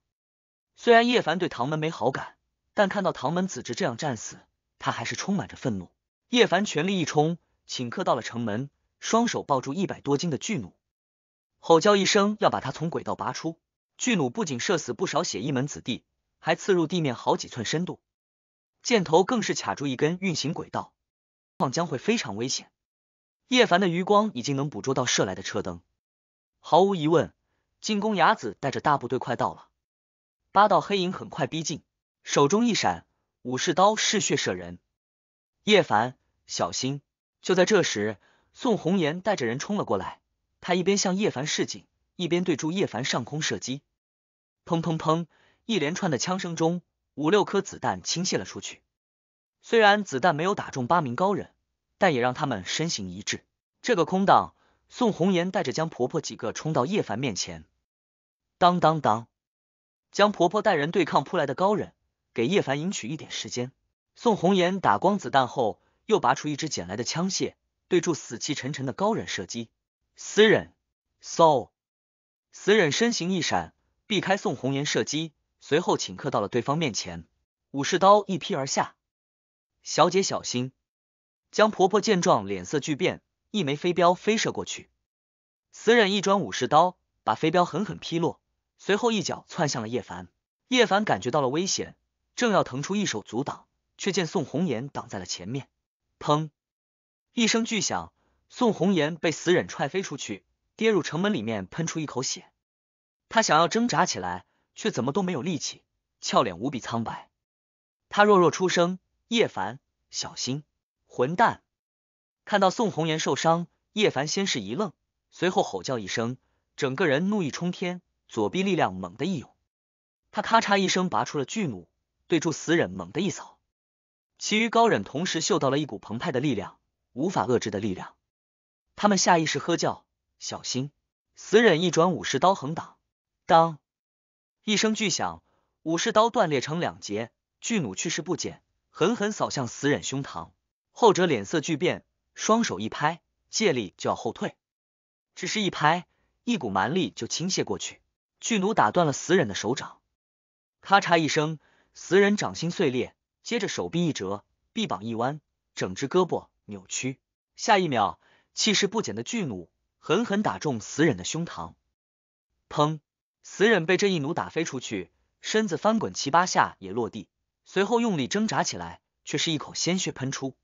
虽然叶凡对唐门没好感，但看到唐门子侄这样战死，他还是充满着愤怒。叶凡全力一冲，顷刻到了城门，双手抱住一百多斤的巨弩，吼叫一声要把他从轨道拔出。巨弩不仅射死不少血衣门子弟，还刺入地面好几寸深度，箭头更是卡住一根运行轨道。将会非常危险。叶凡的余光已经能捕捉到射来的车灯，毫无疑问，进攻牙子带着大部队快到了。八道黑影很快逼近，手中一闪，武士刀嗜血射人。叶凡，小心！就在这时，宋红颜带着人冲了过来，他一边向叶凡示警，一边对住叶凡上空射击。砰砰砰！一连串的枪声中，五六颗子弹倾泻了出去。虽然子弹没有打中八名高人。但也让他们身形一致。这个空档，宋红颜带着江婆婆几个冲到叶凡面前。当当当！江婆婆带人对抗扑来的高人，给叶凡赢取一点时间。宋红颜打光子弹后，又拔出一支捡来的枪械，对住死气沉沉的高人射击。死忍，so！死忍身形一闪，避开宋红颜射击，随后顷刻到了对方面前，武士刀一劈而下。小姐小心！江婆婆见状，脸色巨变，一枚飞镖飞射过去，死忍一转武士刀，把飞镖狠狠劈落，随后一脚窜向了叶凡。叶凡感觉到了危险，正要腾出一手阻挡，却见宋红颜挡在了前面。砰！一声巨响，宋红颜被死忍踹飞出去，跌入城门里面，喷出一口血。他想要挣扎起来，却怎么都没有力气，俏脸无比苍白。他弱弱出声：“叶凡，小心。”混蛋！看到宋红颜受伤，叶凡先是一愣，随后吼叫一声，整个人怒意冲天，左臂力量猛地一涌，他咔嚓一声拔出了巨弩，对住死忍猛地一扫。其余高忍同时嗅到了一股澎湃的力量，无法遏制的力量，他们下意识喝叫：“小心！”死忍一转武士刀横挡，当一声巨响，武士刀断裂成两截，巨弩去势不减，狠狠扫向死忍胸膛。后者脸色巨变，双手一拍，借力就要后退。只是一拍，一股蛮力就倾泻过去，巨弩打断了死忍的手掌，咔嚓一声，死忍掌心碎裂。接着手臂一折，臂膀一弯，整只胳膊扭曲。下一秒，气势不减的巨弩狠狠打中死忍的胸膛，砰！死忍被这一弩打飞出去，身子翻滚七八下也落地，随后用力挣扎起来，却是一口鲜血喷出。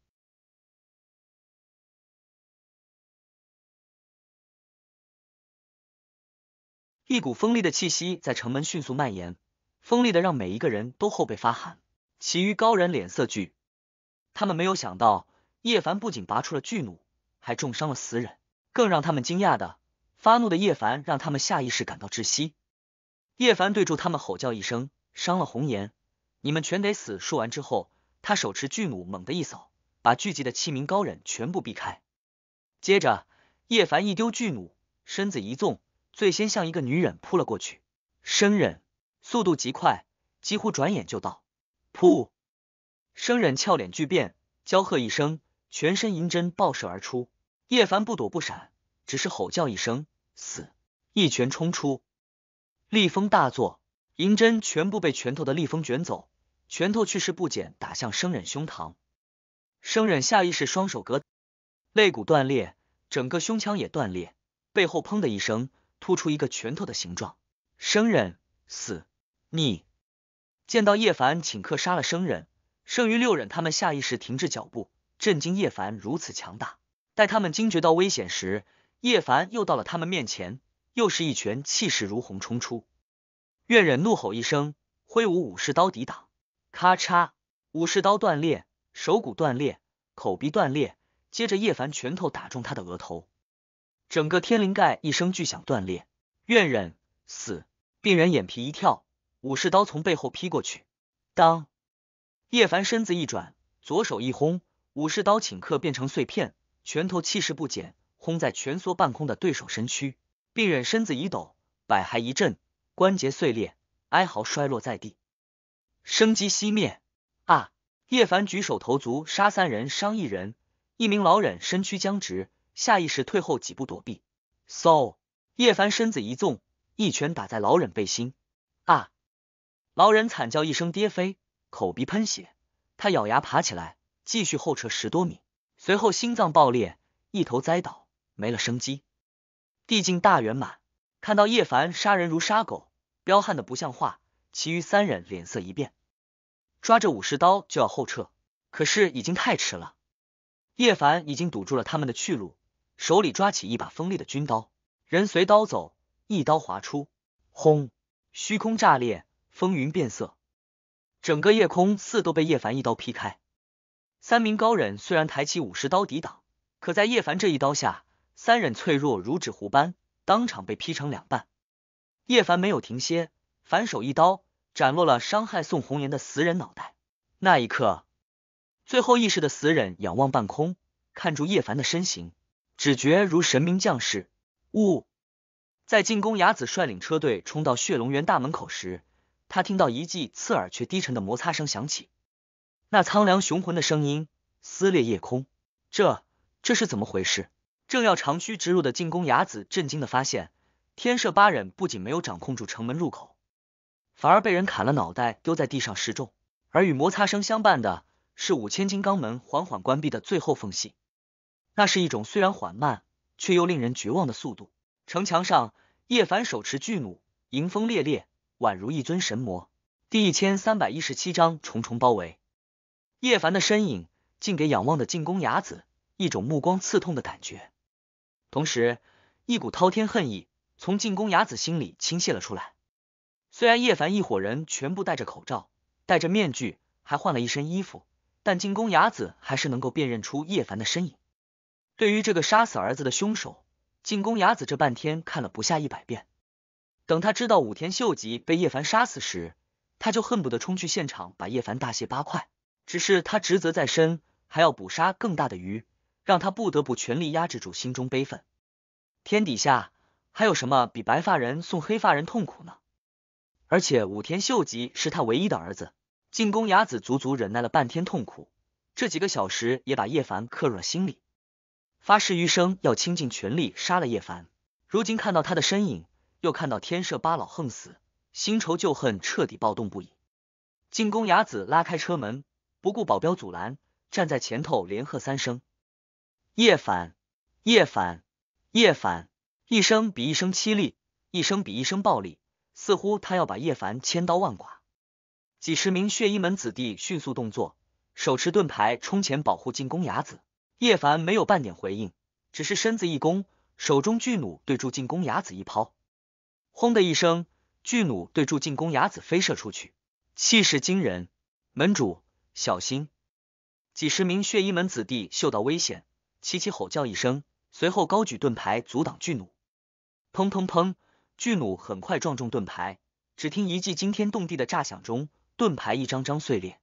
一股锋利的气息在城门迅速蔓延，锋利的让每一个人都后背发寒。其余高人脸色惧，他们没有想到叶凡不仅拔出了巨弩，还重伤了死人。更让他们惊讶的，发怒的叶凡让他们下意识感到窒息。叶凡对住他们吼叫一声：“伤了红颜，你们全得死！”说完之后，他手持巨弩猛地一扫，把聚集的七名高人全部避开。接着，叶凡一丢巨弩，身子一纵。最先向一个女人扑了过去，生忍速度极快，几乎转眼就到。扑，生忍俏脸巨变，娇喝一声，全身银针爆射而出。叶凡不躲不闪，只是吼叫一声，死一拳冲出，厉风大作，银针全部被拳头的厉风卷走。拳头去势不减，打向生忍胸膛。生忍下意识双手隔，肋骨断裂，整个胸腔也断裂，背后砰的一声。突出一个拳头的形状，生忍死逆见到叶凡请客杀了生忍，剩余六忍他们下意识停止脚步，震惊叶凡如此强大。待他们惊觉到危险时，叶凡又到了他们面前，又是一拳，气势如虹冲出。怨忍怒吼一声，挥舞武士刀抵挡，咔嚓，武士刀断裂，手骨断裂，口鼻断裂，接着叶凡拳头打中他的额头。整个天灵盖一声巨响断裂，怨忍死，病人眼皮一跳，武士刀从背后劈过去，当，叶凡身子一转，左手一轰，武士刀顷刻变成碎片，拳头气势不减，轰在蜷缩半空的对手身躯，病人身子一抖，百骸一震，关节碎裂，哀嚎摔落在地，生机熄灭。啊！叶凡举手投足杀三人，伤一人，一名老忍身躯僵直。下意识退后几步躲避，嗖！叶凡身子一纵，一拳打在老忍背心，啊！老忍惨叫一声跌飞，口鼻喷血，他咬牙爬起来，继续后撤十多米，随后心脏爆裂，一头栽倒，没了生机。地境大圆满看到叶凡杀人如杀狗，彪悍的不像话，其余三人脸色一变，抓着武士刀就要后撤，可是已经太迟了，叶凡已经堵住了他们的去路。手里抓起一把锋利的军刀，人随刀走，一刀划出，轰，虚空炸裂，风云变色，整个夜空似都被叶凡一刀劈开。三名高人虽然抬起武士刀抵挡，可在叶凡这一刀下，三忍脆弱如纸糊般，当场被劈成两半。叶凡没有停歇，反手一刀斩落了伤害宋红颜的死人脑袋。那一刻，最后意识的死忍仰望半空，看住叶凡的身形。只觉如神明降世。呜，在进攻牙子率领车队冲到血龙园大门口时，他听到一记刺耳却低沉的摩擦声响起，那苍凉雄浑的声音撕裂夜空。这这是怎么回事？正要长驱直入的进攻牙子震惊的发现，天社八忍不仅没有掌控住城门入口，反而被人砍了脑袋丢在地上示众。而与摩擦声相伴的是五千金刚门缓缓关闭的最后缝隙。那是一种虽然缓慢却又令人绝望的速度。城墙上，叶凡手持巨弩，迎风猎猎，宛如一尊神魔。第一千三百一十七章重重包围。叶凡的身影，竟给仰望的进攻牙子一种目光刺痛的感觉，同时，一股滔天恨意从进攻牙子心里倾泻了出来。虽然叶凡一伙人全部戴着口罩、戴着面具，还换了一身衣服，但进攻牙子还是能够辨认出叶凡的身影。对于这个杀死儿子的凶手，进宫雅子这半天看了不下一百遍。等他知道武田秀吉被叶凡杀死时，他就恨不得冲去现场把叶凡大卸八块。只是他职责在身，还要捕杀更大的鱼，让他不得不全力压制住心中悲愤。天底下还有什么比白发人送黑发人痛苦呢？而且武田秀吉是他唯一的儿子，进宫雅子足足忍耐了半天痛苦，这几个小时也把叶凡刻入了心里。发誓余生要倾尽全力杀了叶凡。如今看到他的身影，又看到天社八老横死，新仇旧恨彻底暴动不已。进宫牙子拉开车门，不顾保镖阻拦，站在前头连喝三声：“叶凡，叶凡，叶凡！”一声比一声凄厉，一声比一声暴力，似乎他要把叶凡千刀万剐。几十名血衣门子弟迅速动作，手持盾牌冲前保护进宫牙子。叶凡没有半点回应，只是身子一弓，手中巨弩对住进攻牙子一抛，轰的一声，巨弩对住进攻牙子飞射出去，气势惊人。门主小心！几十名血衣门子弟嗅到危险，齐齐吼叫一声，随后高举盾牌阻挡巨弩。砰砰砰！巨弩很快撞中盾牌，只听一记惊天动地的炸响中，盾牌一张张碎裂，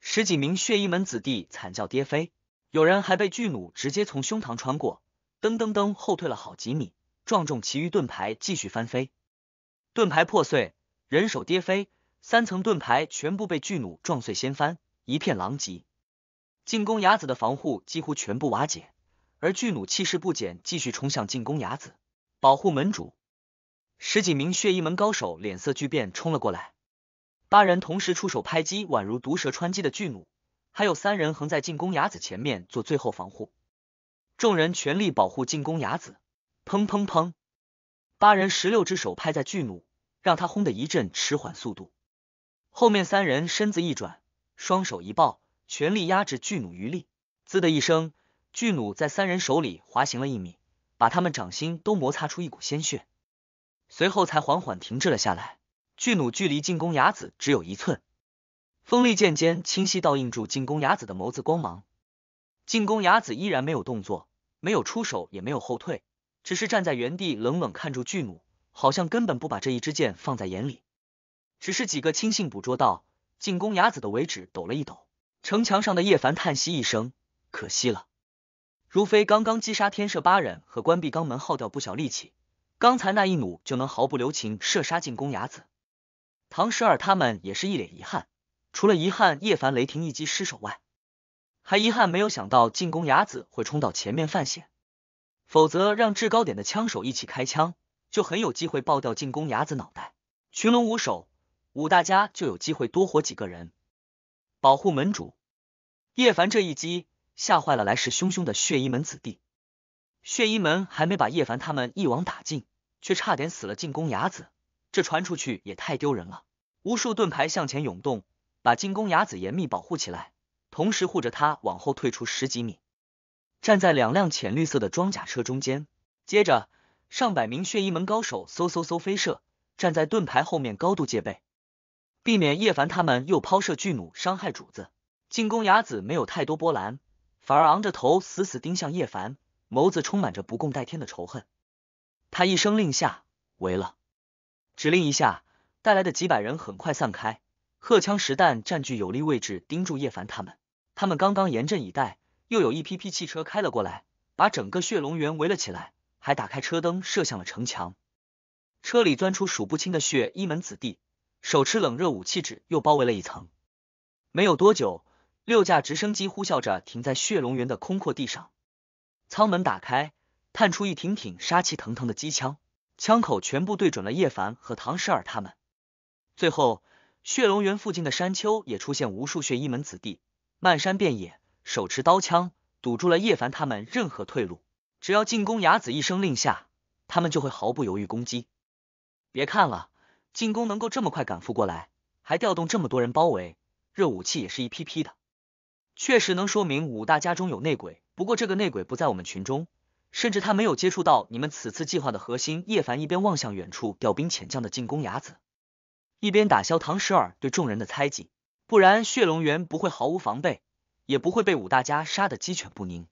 十几名血衣门子弟惨叫跌飞。有人还被巨弩直接从胸膛穿过，噔噔噔后退了好几米，撞中其余盾牌，继续翻飞，盾牌破碎，人手跌飞，三层盾牌全部被巨弩撞碎掀翻，一片狼藉。进攻牙子的防护几乎全部瓦解，而巨弩气势不减，继续冲向进攻牙子，保护门主。十几名血衣门高手脸色巨变，冲了过来，八人同时出手拍击，宛如毒蛇穿击的巨弩。还有三人横在进攻雅子前面做最后防护，众人全力保护进攻雅子。砰砰砰，八人十六只手拍在巨弩，让他轰的一阵迟缓速度。后面三人身子一转，双手一抱，全力压制巨弩余力。滋的一声，巨弩在三人手里滑行了一米，把他们掌心都摩擦出一股鲜血。随后才缓缓停滞了下来。巨弩距离进攻雅子只有一寸。锋利剑尖清晰倒映住进攻牙子的眸子光芒，进攻牙子依然没有动作，没有出手，也没有后退，只是站在原地冷冷看住巨弩，好像根本不把这一支箭放在眼里。只是几个亲信捕捉到进攻牙子的尾指抖了一抖，城墙上的叶凡叹息一声，可惜了，如飞刚刚击杀天射八人和关闭肛门耗掉不小力气，刚才那一弩就能毫不留情射杀进攻牙子。唐十二他们也是一脸遗憾。除了遗憾叶凡雷霆一击失手外，还遗憾没有想到进攻牙子会冲到前面犯险，否则让制高点的枪手一起开枪，就很有机会爆掉进攻牙子脑袋。群龙无首，五大家就有机会多活几个人，保护门主。叶凡这一击吓坏了来势汹汹的血衣门子弟，血衣门还没把叶凡他们一网打尽，却差点死了进攻牙子，这传出去也太丢人了。无数盾牌向前涌动。把进攻牙子严密保护起来，同时护着他往后退出十几米，站在两辆浅绿色的装甲车中间。接着，上百名血衣门高手嗖嗖嗖飞射，站在盾牌后面高度戒备，避免叶凡他们又抛射巨弩伤害主子。进攻牙子没有太多波澜，反而昂着头死死盯向叶凡，眸子充满着不共戴天的仇恨。他一声令下，围了，指令一下，带来的几百人很快散开。荷枪实弹，占据有利位置，盯住叶凡他们。他们刚刚严阵以待，又有一批批汽车开了过来，把整个血龙园围了起来，还打开车灯射向了城墙。车里钻出数不清的血一门子弟，手持冷热武器，纸又包围了一层。没有多久，六架直升机呼啸着停在血龙园的空阔地上，舱门打开，探出一挺挺杀气腾腾的机枪，枪口全部对准了叶凡和唐诗尔他们。最后。血龙园附近的山丘也出现无数血衣门子弟，漫山遍野，手持刀枪，堵住了叶凡他们任何退路。只要进攻牙子一声令下，他们就会毫不犹豫攻击。别看了，进攻能够这么快赶赴过来，还调动这么多人包围，热武器也是一批批的，确实能说明五大家中有内鬼。不过这个内鬼不在我们群中，甚至他没有接触到你们此次计划的核心。叶凡一边望向远处调兵遣将的进攻牙子。一边打消唐十二对众人的猜忌，不然血龙源不会毫无防备，也不会被五大家杀得鸡犬不宁。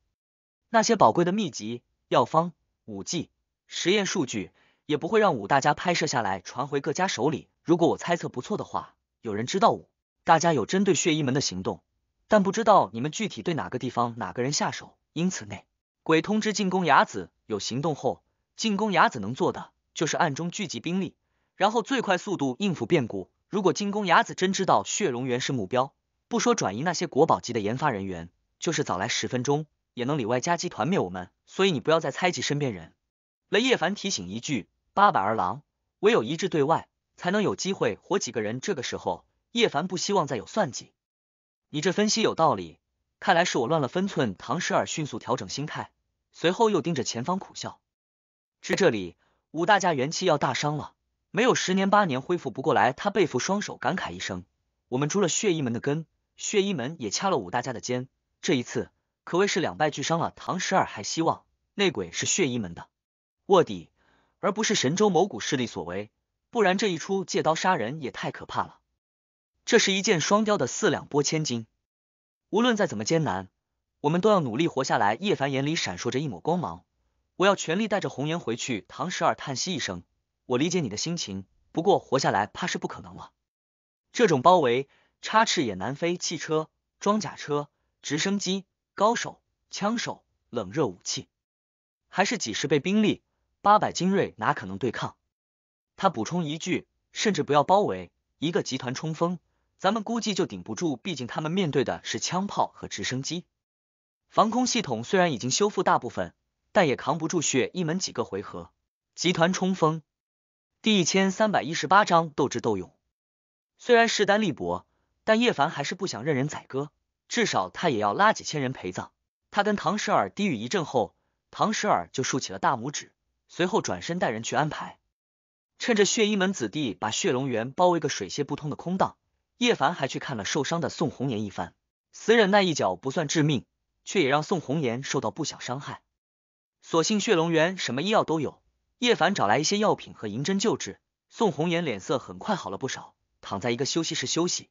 那些宝贵的秘籍、药方、武技、实验数据，也不会让五大家拍摄下来传回各家手里。如果我猜测不错的话，有人知道五大家有针对血衣门的行动，但不知道你们具体对哪个地方哪个人下手。因此，内鬼通知进攻雅子有行动后，进攻雅子能做的就是暗中聚集兵力。然后最快速度应付变故。如果金宫牙子真知道血龙源是目标，不说转移那些国宝级的研发人员，就是早来十分钟，也能里外夹击团灭我们。所以你不要再猜忌身边人。雷叶凡提醒一句：八百儿郎，唯有一致对外，才能有机会活几个人。这个时候，叶凡不希望再有算计。你这分析有道理，看来是我乱了分寸。唐诗尔迅速调整心态，随后又盯着前方苦笑。是这里，五大家元气要大伤了。没有十年八年恢复不过来，他背负双手，感慨一声：“我们诛了血衣门的根，血衣门也掐了五大家的肩，这一次可谓是两败俱伤了。”唐十二还希望内鬼是血衣门的卧底，而不是神州某股势力所为，不然这一出借刀杀人也太可怕了。这是一箭双雕的四两拨千斤，无论再怎么艰难，我们都要努力活下来。叶凡眼里闪烁着一抹光芒，我要全力带着红颜回去。唐十二叹息一声。我理解你的心情，不过活下来怕是不可能了。这种包围，插翅也难飞。汽车、装甲车、直升机，高手、枪手、冷热武器，还是几十倍兵力，八百精锐哪可能对抗？他补充一句，甚至不要包围，一个集团冲锋，咱们估计就顶不住。毕竟他们面对的是枪炮和直升机，防空系统虽然已经修复大部分，但也扛不住血一门几个回合。集团冲锋。第一千三百一十八章斗智斗勇。虽然势单力薄，但叶凡还是不想任人宰割，至少他也要拉几千人陪葬。他跟唐时尔低语一阵后，唐时尔就竖起了大拇指，随后转身带人去安排。趁着血衣门子弟把血龙源包围个水泄不通的空档，叶凡还去看了受伤的宋红颜一番。死忍那一脚不算致命，却也让宋红颜受到不小伤害。所幸血龙源什么医药都有。叶凡找来一些药品和银针救治，宋红颜脸色很快好了不少，躺在一个休息室休息。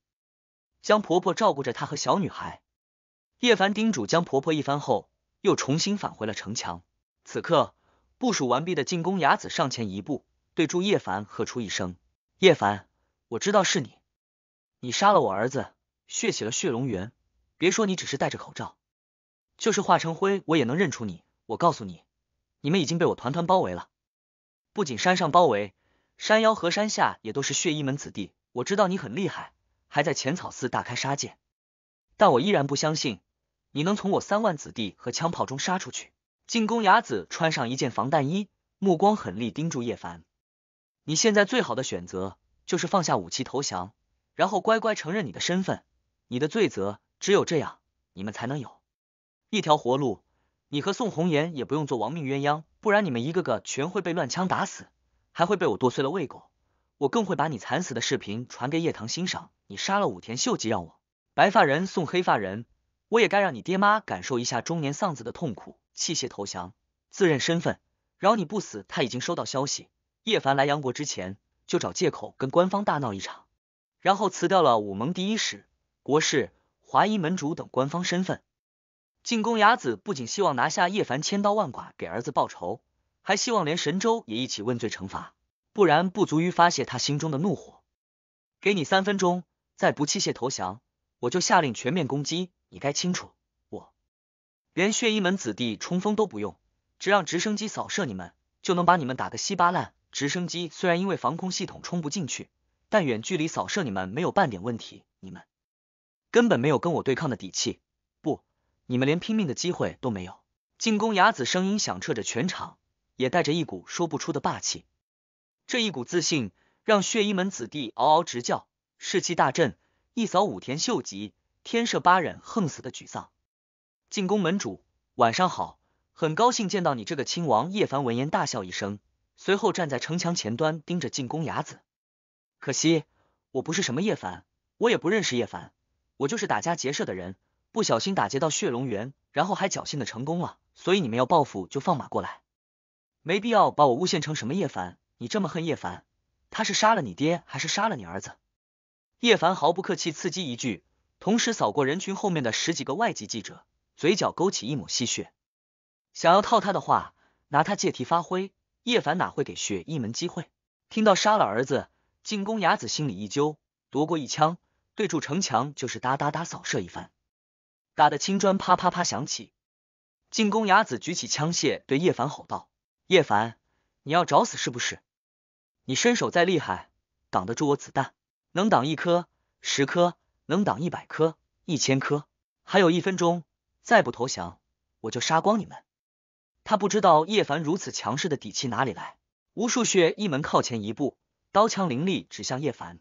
江婆婆照顾着她和小女孩。叶凡叮嘱江婆婆一番后，又重新返回了城墙。此刻，部署完毕的进攻雅子上前一步，对住叶凡喝出一声：“叶凡，我知道是你，你杀了我儿子，血洗了血龙园。别说你只是戴着口罩，就是化成灰，我也能认出你。我告诉你，你们已经被我团团包围了。”不仅山上包围，山腰和山下也都是血衣门子弟。我知道你很厉害，还在浅草寺大开杀戒，但我依然不相信你能从我三万子弟和枪炮中杀出去。进宫雅子穿上一件防弹衣，目光狠厉盯住叶凡。你现在最好的选择就是放下武器投降，然后乖乖承认你的身份，你的罪责只有这样你们才能有一条活路。你和宋红颜也不用做亡命鸳鸯，不然你们一个个全会被乱枪打死，还会被我剁碎了喂狗。我更会把你惨死的视频传给叶棠欣赏。你杀了武田秀吉，让我白发人送黑发人，我也该让你爹妈感受一下中年丧子的痛苦。弃械投降，自认身份，饶你不死。他已经收到消息，叶凡来杨国之前，就找借口跟官方大闹一场，然后辞掉了武盟第一使、国事、华夷门主等官方身份。进攻雅子不仅希望拿下叶凡千刀万剐给儿子报仇，还希望连神州也一起问罪惩罚，不然不足于发泄他心中的怒火。给你三分钟，再不弃械投降，我就下令全面攻击。你该清楚，我连血衣门子弟冲锋都不用，只让直升机扫射你们，就能把你们打个稀巴烂。直升机虽然因为防空系统冲不进去，但远距离扫射你们没有半点问题。你们根本没有跟我对抗的底气。你们连拼命的机会都没有！进攻雅子声音响彻着全场，也带着一股说不出的霸气。这一股自信让血衣门子弟嗷嗷直叫，士气大振，一扫武田秀吉、天社八忍横死的沮丧。进攻门主，晚上好，很高兴见到你这个亲王。叶凡闻言大笑一声，随后站在城墙前端，盯着进攻雅子。可惜，我不是什么叶凡，我也不认识叶凡，我就是打家劫舍的人。不小心打劫到血龙源，然后还侥幸的成功了，所以你们要报复就放马过来，没必要把我诬陷成什么叶凡。你这么恨叶凡，他是杀了你爹还是杀了你儿子？叶凡毫不客气刺激一句，同时扫过人群后面的十几个外籍记者，嘴角勾起一抹戏谑。想要套他的话，拿他借题发挥，叶凡哪会给血一门机会？听到杀了儿子，进攻雅子心里一揪，夺过一枪，对住城墙就是哒哒哒扫射一番。打的青砖啪啪啪响起，进宫牙子举起枪械对叶凡吼道：“叶凡，你要找死是不是？你身手再厉害，挡得住我子弹？能挡一颗，十颗，能挡一百颗，一千颗？还有一分钟，再不投降，我就杀光你们！”他不知道叶凡如此强势的底气哪里来。无数血一门靠前一步，刀枪凌厉指向叶凡，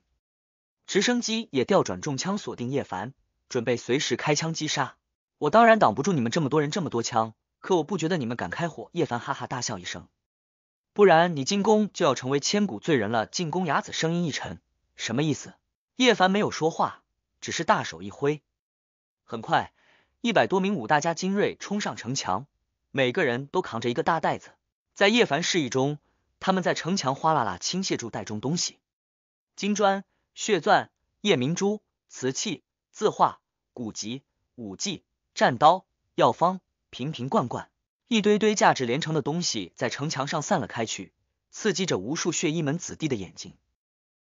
直升机也调转重枪锁定叶凡。准备随时开枪击杀我，当然挡不住你们这么多人这么多枪，可我不觉得你们敢开火。叶凡哈哈大笑一声，不然你进宫就要成为千古罪人了。进宫，雅子声音一沉，什么意思？叶凡没有说话，只是大手一挥。很快，一百多名五大家精锐冲上城墙，每个人都扛着一个大袋子，在叶凡示意中，他们在城墙哗啦啦倾泻住袋中东西：金砖、血钻、夜明珠、瓷器、字画。古籍、武技、战刀、药方、瓶瓶罐罐，一堆堆价值连城的东西在城墙上散了开去，刺激着无数血衣门子弟的眼睛。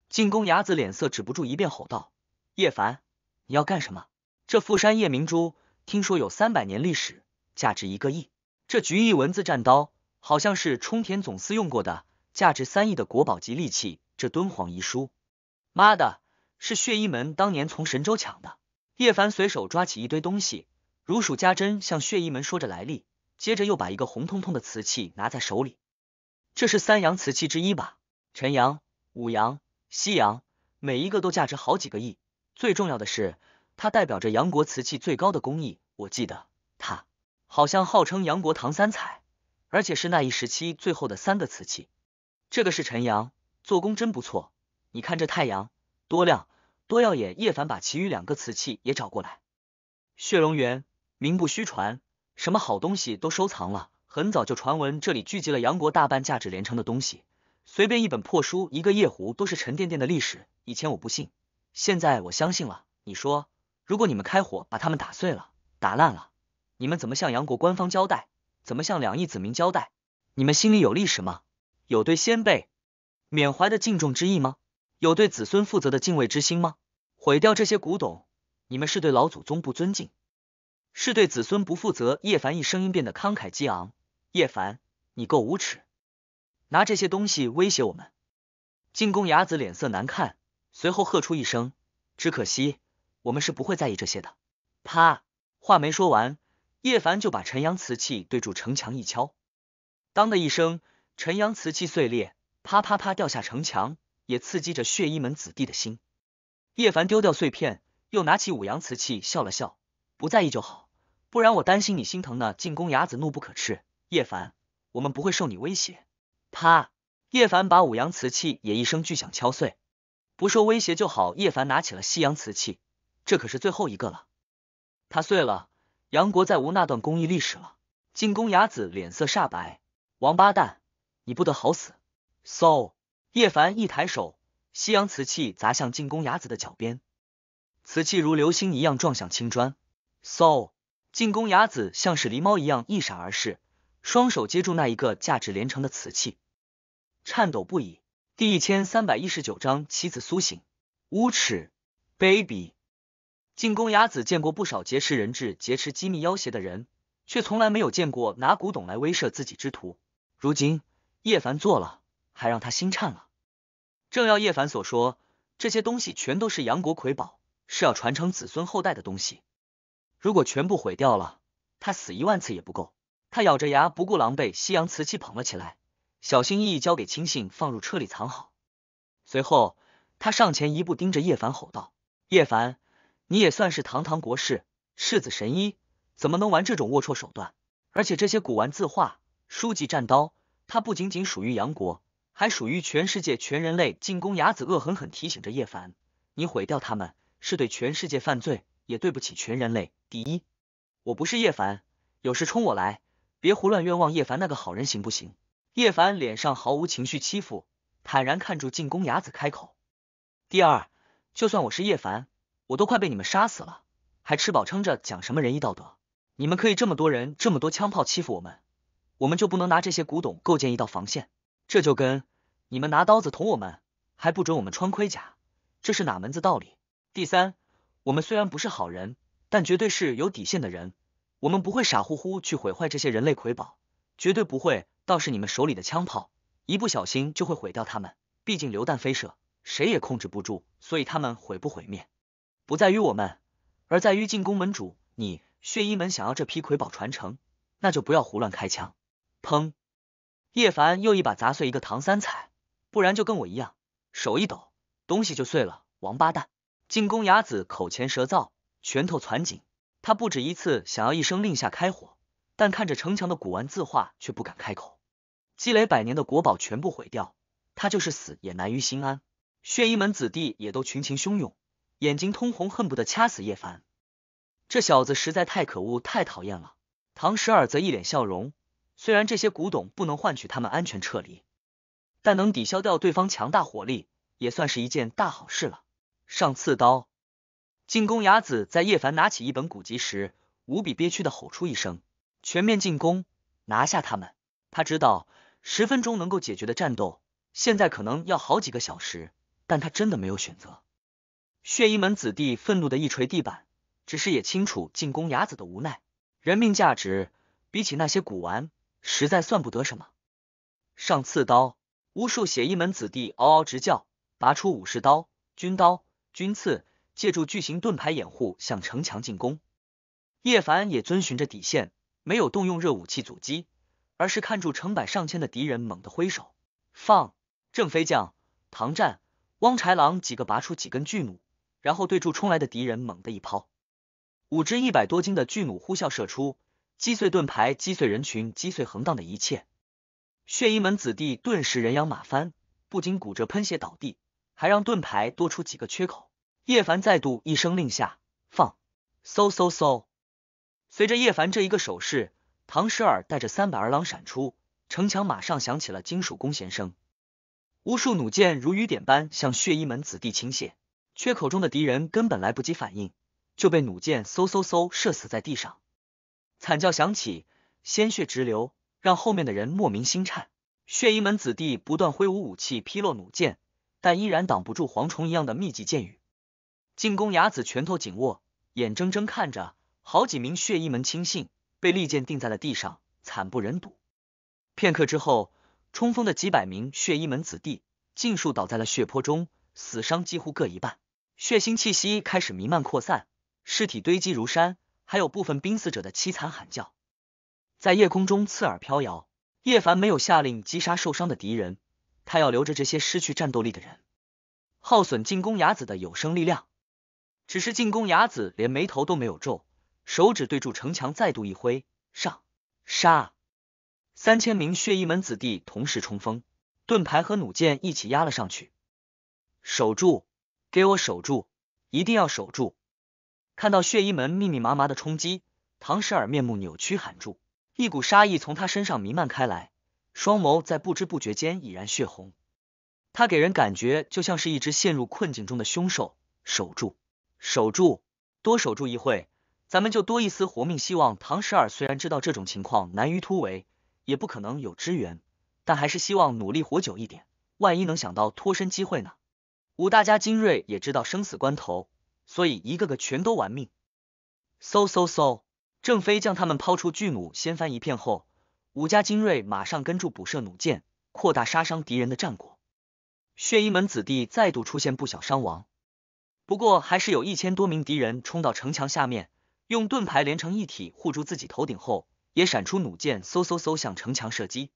进宫牙子脸色止不住一遍吼道：“叶凡，你要干什么？这富山夜明珠听说有三百年历史，价值一个亿。这菊翼文字战刀好像是冲田总司用过的，价值三亿的国宝级利器。这敦煌遗书，妈的，是血衣门当年从神州抢的。”叶凡随手抓起一堆东西，如数家珍向血衣门说着来历，接着又把一个红彤彤的瓷器拿在手里。这是三阳瓷器之一吧？陈阳、五阳、夕阳，每一个都价值好几个亿。最重要的是，它代表着杨国瓷器最高的工艺。我记得它好像号称杨国唐三彩，而且是那一时期最后的三个瓷器。这个是陈阳，做工真不错。你看这太阳多亮。多耀眼！叶凡把其余两个瓷器也找过来。血龙园名不虚传，什么好东西都收藏了。很早就传闻这里聚集了杨国大半价值连城的东西，随便一本破书、一个夜壶都是沉甸甸的历史。以前我不信，现在我相信了。你说，如果你们开火把他们打碎了、打烂了，你们怎么向杨国官方交代？怎么向两亿子民交代？你们心里有历史吗？有对先辈缅怀的敬重之意吗？有对子孙负责的敬畏之心吗？毁掉这些古董，你们是对老祖宗不尊敬，是对子孙不负责。叶凡一声音变得慷慨激昂。叶凡，你够无耻，拿这些东西威胁我们！进宫牙子脸色难看，随后喝出一声：“只可惜，我们是不会在意这些的。”啪！话没说完，叶凡就把陈阳瓷器对住城墙一敲，当的一声，陈阳瓷器碎裂，啪啪啪掉下城墙，也刺激着血衣门子弟的心。叶凡丢掉碎片，又拿起五阳瓷器，笑了笑，不在意就好，不然我担心你心疼呢。进宫牙子怒不可斥，叶凡，我们不会受你威胁。啪！叶凡把五阳瓷器也一声巨响敲碎，不受威胁就好。叶凡拿起了西洋瓷器，这可是最后一个了。它碎了，杨国再无那段工艺历史了。进宫牙子脸色煞白，王八蛋，你不得好死。so，叶凡一抬手。西洋瓷器砸向进攻雅子的脚边，瓷器如流星一样撞向青砖。so，进攻雅子像是狸猫一样一闪而逝，双手接住那一个价值连城的瓷器，颤抖不已。第一千三百一十九章，妻子苏醒。无耻，卑鄙！进攻雅子见过不少劫持人质、劫持机密要挟的人，却从来没有见过拿古董来威慑自己之徒。如今叶凡做了，还让他心颤了。正要叶凡所说，这些东西全都是杨国魁宝，是要传承子孙后代的东西。如果全部毁掉了，他死一万次也不够。他咬着牙，不顾狼狈，西洋瓷器捧了起来，小心翼翼交给亲信，放入车里藏好。随后，他上前一步，盯着叶凡吼道：“叶凡，你也算是堂堂国士、世子神医，怎么能玩这种龌龊手段？而且这些古玩、字画、书籍、战刀，它不仅仅属于杨国。”还属于全世界全人类进攻，牙子恶狠狠提醒着叶凡：“你毁掉他们是对全世界犯罪，也对不起全人类。”第一，我不是叶凡，有事冲我来，别胡乱冤枉叶凡那个好人行不行？叶凡脸上毫无情绪，欺负坦然看住进攻牙子开口。第二，就算我是叶凡，我都快被你们杀死了，还吃饱撑着讲什么仁义道德？你们可以这么多人，这么多枪炮欺负我们，我们就不能拿这些古董构建一道防线？这就跟。你们拿刀子捅我们，还不准我们穿盔甲，这是哪门子道理？第三，我们虽然不是好人，但绝对是有底线的人，我们不会傻乎乎去毁坏这些人类魁宝，绝对不会。倒是你们手里的枪炮，一不小心就会毁掉他们，毕竟流弹飞射，谁也控制不住。所以他们毁不毁灭，不在于我们，而在于进攻门主你血衣门想要这批魁宝传承，那就不要胡乱开枪。砰！叶凡又一把砸碎一个唐三彩。不然就跟我一样，手一抖，东西就碎了。王八蛋！进攻牙子口前舌燥，拳头攒紧。他不止一次想要一声令下开火，但看着城墙的古玩字画，却不敢开口。积累百年的国宝全部毁掉，他就是死也难于心安。血衣门子弟也都群情汹涌，眼睛通红，恨不得掐死叶凡。这小子实在太可恶，太讨厌了。唐十二则一脸笑容，虽然这些古董不能换取他们安全撤离。但能抵消掉对方强大火力，也算是一件大好事了。上刺刀！进攻雅子在叶凡拿起一本古籍时，无比憋屈的吼出一声：“全面进攻，拿下他们！”他知道十分钟能够解决的战斗，现在可能要好几个小时，但他真的没有选择。血衣门子弟愤怒的一锤地板，只是也清楚进攻雅子的无奈。人命价值比起那些古玩，实在算不得什么。上刺刀！无数血衣门子弟嗷嗷直叫，拔出武士刀、军刀、军刺，借助巨型盾牌掩护向城墙进攻。叶凡也遵循着底线，没有动用热武器阻击，而是看住成百上千的敌人，猛地挥手放。郑飞将、唐战、汪豺狼几个拔出几根巨弩，然后对住冲来的敌人猛地一抛，五只一百多斤的巨弩呼啸射出，击碎盾牌，击碎人群，击碎横荡的一切。血衣门子弟顿时人仰马翻，不仅骨折喷血倒地，还让盾牌多出几个缺口。叶凡再度一声令下，放！嗖嗖嗖！随着叶凡这一个手势，唐十二带着三百儿郎闪出城墙，马上响起了金属弓弦声，无数弩箭如雨点般向血衣门子弟倾泻，缺口中的敌人根本来不及反应，就被弩箭嗖嗖嗖射死在地上，惨叫响起，鲜血直流。让后面的人莫名心颤。血衣门子弟不断挥舞武器劈落弩箭，但依然挡不住蝗虫一样的密集箭雨。进攻牙子拳头紧握，眼睁睁看着好几名血衣门亲信被利箭钉在了地上，惨不忍睹。片刻之后，冲锋的几百名血衣门子弟尽数倒在了血泊中，死伤几乎各一半。血腥气息开始弥漫扩散，尸体堆积如山，还有部分濒死者的凄惨喊叫。在夜空中刺耳飘摇。叶凡没有下令击杀受伤的敌人，他要留着这些失去战斗力的人，耗损进攻雅子的有生力量。只是进攻雅子连眉头都没有皱，手指对住城墙再度一挥，上杀！三千名血衣门子弟同时冲锋，盾牌和弩箭一起压了上去。守住！给我守住！一定要守住！看到血衣门密密麻麻的冲击，唐时尔面目扭曲，喊住。一股杀意从他身上弥漫开来，双眸在不知不觉间已然血红。他给人感觉就像是一只陷入困境中的凶兽。守住，守住，多守住一会，咱们就多一丝活命希望。唐十二虽然知道这种情况难于突围，也不可能有支援，但还是希望努力活久一点，万一能想到脱身机会呢？五大家精锐也知道生死关头，所以一个个全都玩命，嗖嗖嗖。郑飞将他们抛出巨弩，掀翻一片后，武家精锐马上跟住补射弩箭，扩大杀伤敌人的战果。血衣门子弟再度出现不小伤亡，不过还是有一千多名敌人冲到城墙下面，用盾牌连成一体护住自己头顶后，也闪出弩箭，嗖嗖嗖向城墙射击。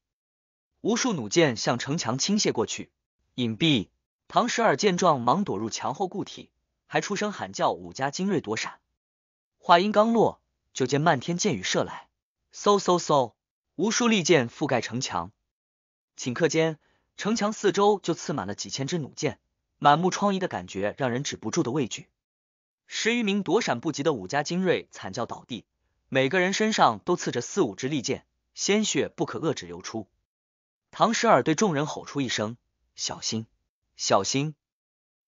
无数弩箭向城墙倾泻过去，隐蔽。唐十二见状，忙躲入墙后固体，还出声喊叫武家精锐躲闪。话音刚落。就见漫天箭雨射来，嗖嗖嗖，无数利箭覆盖城墙，顷刻间，城墙四周就刺满了几千支弩箭，满目疮痍的感觉让人止不住的畏惧。十余名躲闪不及的武家精锐惨叫倒地，每个人身上都刺着四五支利箭，鲜血不可遏止流出。唐十二对众人吼出一声：“小心，小心！”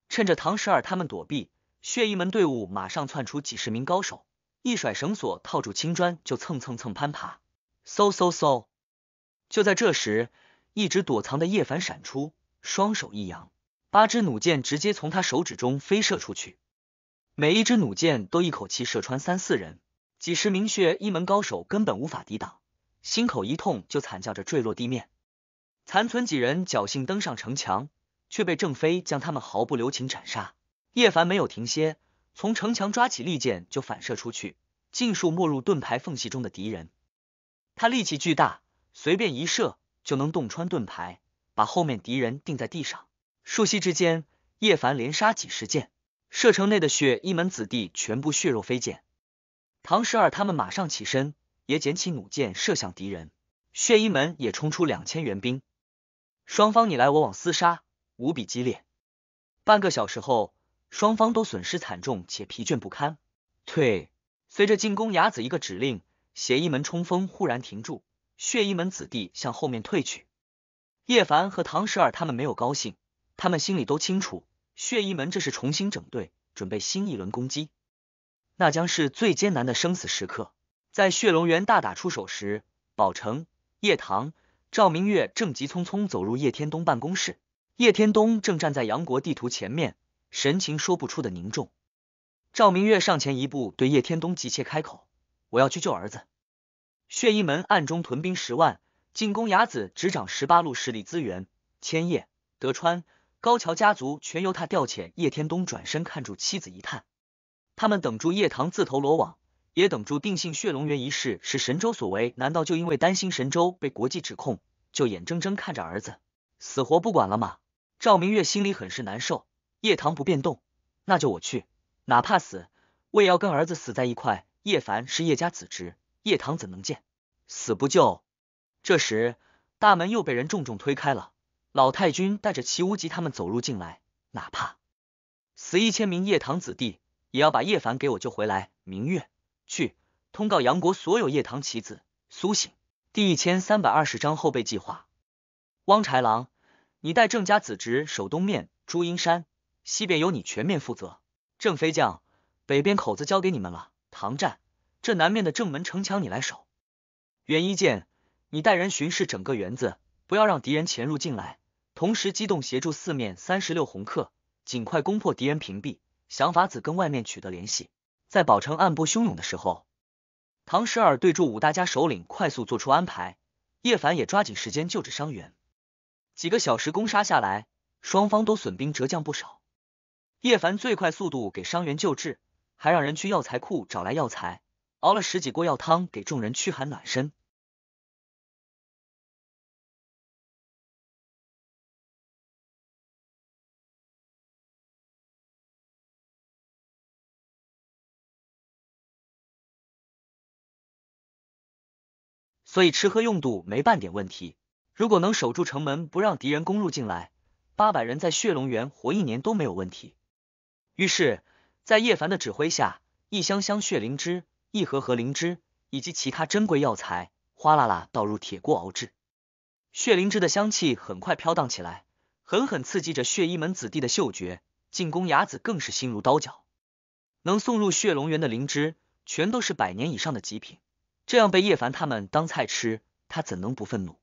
趁着唐十二他们躲避，血衣门队伍马上窜出几十名高手。一甩绳索，套住青砖，就蹭蹭蹭攀爬，嗖嗖嗖！就在这时，一直躲藏的叶凡闪出，双手一扬，八支弩箭直接从他手指中飞射出去，每一支弩箭都一口气射穿三四人，几十名血一门高手根本无法抵挡，心口一痛就惨叫着坠落地面，残存几人侥幸登上城墙，却被郑飞将他们毫不留情斩杀。叶凡没有停歇。从城墙抓起利剑就反射出去，尽数没入盾牌缝隙中的敌人。他力气巨大，随便一射就能洞穿盾牌，把后面敌人钉在地上。数息之间，叶凡连杀几十箭，射城内的血衣门子弟全部血肉飞溅。唐十二他们马上起身，也捡起弩箭射向敌人。血衣门也冲出两千援兵，双方你来我往厮杀，无比激烈。半个小时后。双方都损失惨重且疲倦不堪，退。随着进攻，雅子一个指令，血衣门冲锋忽然停住，血衣门子弟向后面退去。叶凡和唐十二他们没有高兴，他们心里都清楚，血衣门这是重新整队，准备新一轮攻击，那将是最艰难的生死时刻。在血龙原大打出手时，宝成、叶唐、赵明月正急匆匆走入叶天东办公室，叶天东正站在杨国地图前面。神情说不出的凝重，赵明月上前一步，对叶天东急切开口：“我要去救儿子。”血衣门暗中屯兵十万，进攻雅子，执掌十八路势力资源，千叶、德川、高桥家族全由他调遣。叶天东转身看住妻子，一叹：“他们等住叶棠自投罗网，也等住定性血龙源一事是神州所为。难道就因为担心神州被国际指控，就眼睁睁看着儿子死活不管了吗？”赵明月心里很是难受。叶棠不变动，那就我去，哪怕死，我也要跟儿子死在一块。叶凡是叶家子侄，叶棠怎能见？死不救！这时大门又被人重重推开了，老太君带着齐无极他们走入进来。哪怕死一千名叶棠子弟，也要把叶凡给我救回来。明月，去通告杨国所有叶棠棋子苏醒。第一千三百二十章后备计划。汪豺狼，你带郑家子侄守东面朱阴山。西边由你全面负责，郑飞将北边口子交给你们了。唐战，这南面的正门城墙你来守。袁一健，你带人巡视整个园子，不要让敌人潜入进来。同时，机动协助四面三十六红客，尽快攻破敌人屏蔽，想法子跟外面取得联系。在宝城暗波汹涌的时候，唐十二对住五大家首领快速做出安排。叶凡也抓紧时间救治伤员。几个小时攻杀下来，双方都损兵折将不少。叶凡最快速度给伤员救治，还让人去药材库找来药材，熬了十几锅药汤给众人驱寒暖身。所以吃喝用度没半点问题。如果能守住城门，不让敌人攻入进来，八百人在血龙园活一年都没有问题。于是，在叶凡的指挥下，一箱箱血灵芝、一盒盒灵芝以及其他珍贵药材，哗啦啦倒入铁锅熬制。血灵芝的香气很快飘荡起来，狠狠刺激着血衣门子弟的嗅觉。进攻牙子更是心如刀绞。能送入血龙园的灵芝，全都是百年以上的极品。这样被叶凡他们当菜吃，他怎能不愤怒？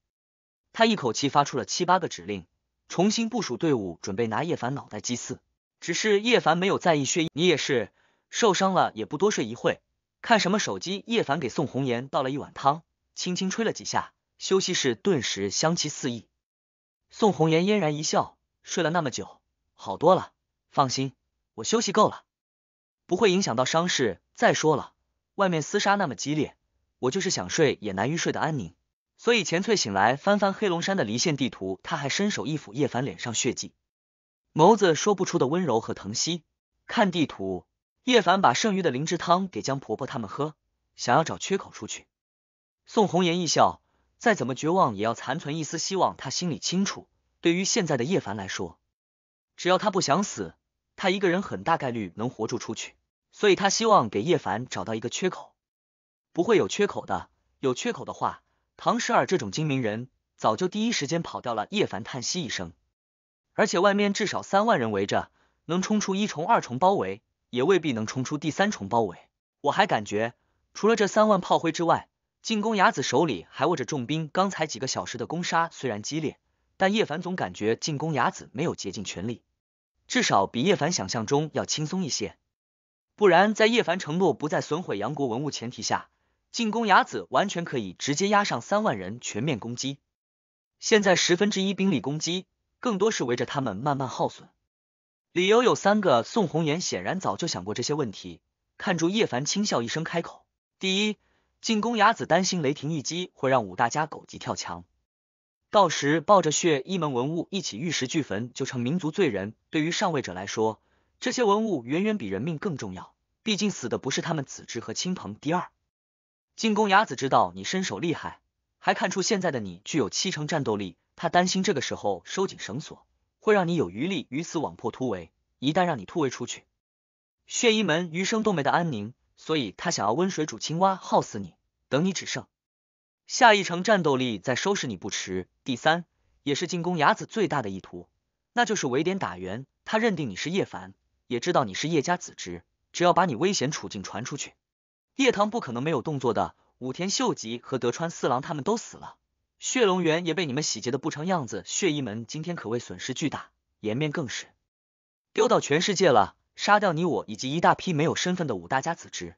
他一口气发出了七八个指令，重新部署队伍，准备拿叶凡脑袋祭祀。只是叶凡没有在意血液，你也是受伤了也不多睡一会，看什么手机？叶凡给宋红颜倒了一碗汤，轻轻吹了几下，休息室顿时香气四溢。宋红颜嫣然一笑，睡了那么久，好多了，放心，我休息够了，不会影响到伤势。再说了，外面厮杀那么激烈，我就是想睡也难于睡得安宁。所以钱翠醒来翻翻黑龙山的离线地图，他还伸手一抚叶凡脸上血迹。眸子说不出的温柔和疼惜。看地图，叶凡把剩余的灵芝汤给江婆婆他们喝，想要找缺口出去。宋红颜一笑，再怎么绝望也要残存一丝希望。他心里清楚，对于现在的叶凡来说，只要他不想死，他一个人很大概率能活住出去。所以他希望给叶凡找到一个缺口。不会有缺口的，有缺口的话，唐十二这种精明人早就第一时间跑掉了。叶凡叹息一声。而且外面至少三万人围着，能冲出一重、二重包围，也未必能冲出第三重包围。我还感觉，除了这三万炮灰之外，进攻牙子手里还握着重兵。刚才几个小时的攻杀虽然激烈，但叶凡总感觉进攻牙子没有竭尽全力，至少比叶凡想象中要轻松一些。不然，在叶凡承诺不再损毁杨国文物前提下，进攻牙子完全可以直接压上三万人全面攻击。现在十分之一兵力攻击。更多是围着他们慢慢耗损，理由有三个。宋红颜显然早就想过这些问题，看住叶凡，轻笑一声，开口：第一，进宫雅子担心雷霆一击会让五大家狗急跳墙，到时抱着血一门文物一起玉石俱焚，就成民族罪人。对于上位者来说，这些文物远远比人命更重要，毕竟死的不是他们子侄和亲朋。第二，进宫雅子知道你身手厉害，还看出现在的你具有七成战斗力。他担心这个时候收紧绳索，会让你有余力鱼死网破突围。一旦让你突围出去，血衣门余生都没得安宁。所以他想要温水煮青蛙，耗死你，等你只剩下一城战斗力再收拾你不迟。第三，也是进攻雅子最大的意图，那就是围点打援。他认定你是叶凡，也知道你是叶家子侄，只要把你危险处境传出去，叶堂不可能没有动作的。武田秀吉和德川四郎他们都死了。血龙元也被你们洗劫的不成样子，血衣门今天可谓损失巨大，颜面更是丢到全世界了。杀掉你我以及一大批没有身份的五大家子侄，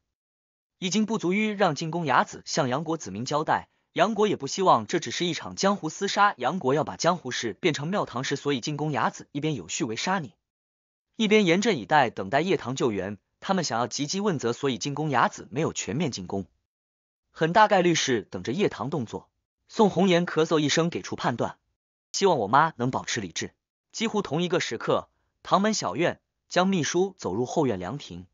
已经不足于让进攻雅子向杨国子民交代。杨国也不希望这只是一场江湖厮杀，杨国要把江湖事变成庙堂事，所以进攻雅子一边有序围杀你，一边严阵以待，等待夜堂救援。他们想要急机问责，所以进攻雅子没有全面进攻，很大概率是等着夜堂动作。宋红颜咳嗽一声，给出判断，希望我妈能保持理智。几乎同一个时刻，唐门小院，江秘书走入后院凉亭，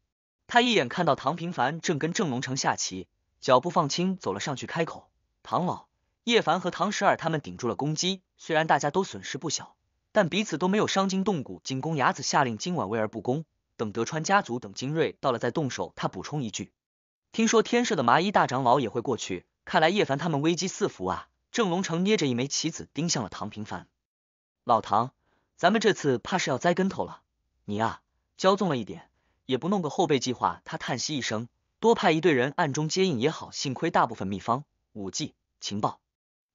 他一眼看到唐平凡正跟郑龙城下棋，脚步放轻走了上去，开口：“唐老，叶凡和唐十二他们顶住了攻击，虽然大家都损失不小，但彼此都没有伤筋动骨。进攻雅子下令今晚围而不攻，等德川家族等精锐到了再动手。”他补充一句：“听说天社的麻衣大长老也会过去，看来叶凡他们危机四伏啊。”郑龙成捏着一枚棋子，盯向了唐平凡。老唐，咱们这次怕是要栽跟头了。你啊，骄纵了一点，也不弄个后备计划。他叹息一声，多派一队人暗中接应也好。幸亏大部分秘方、武技、情报、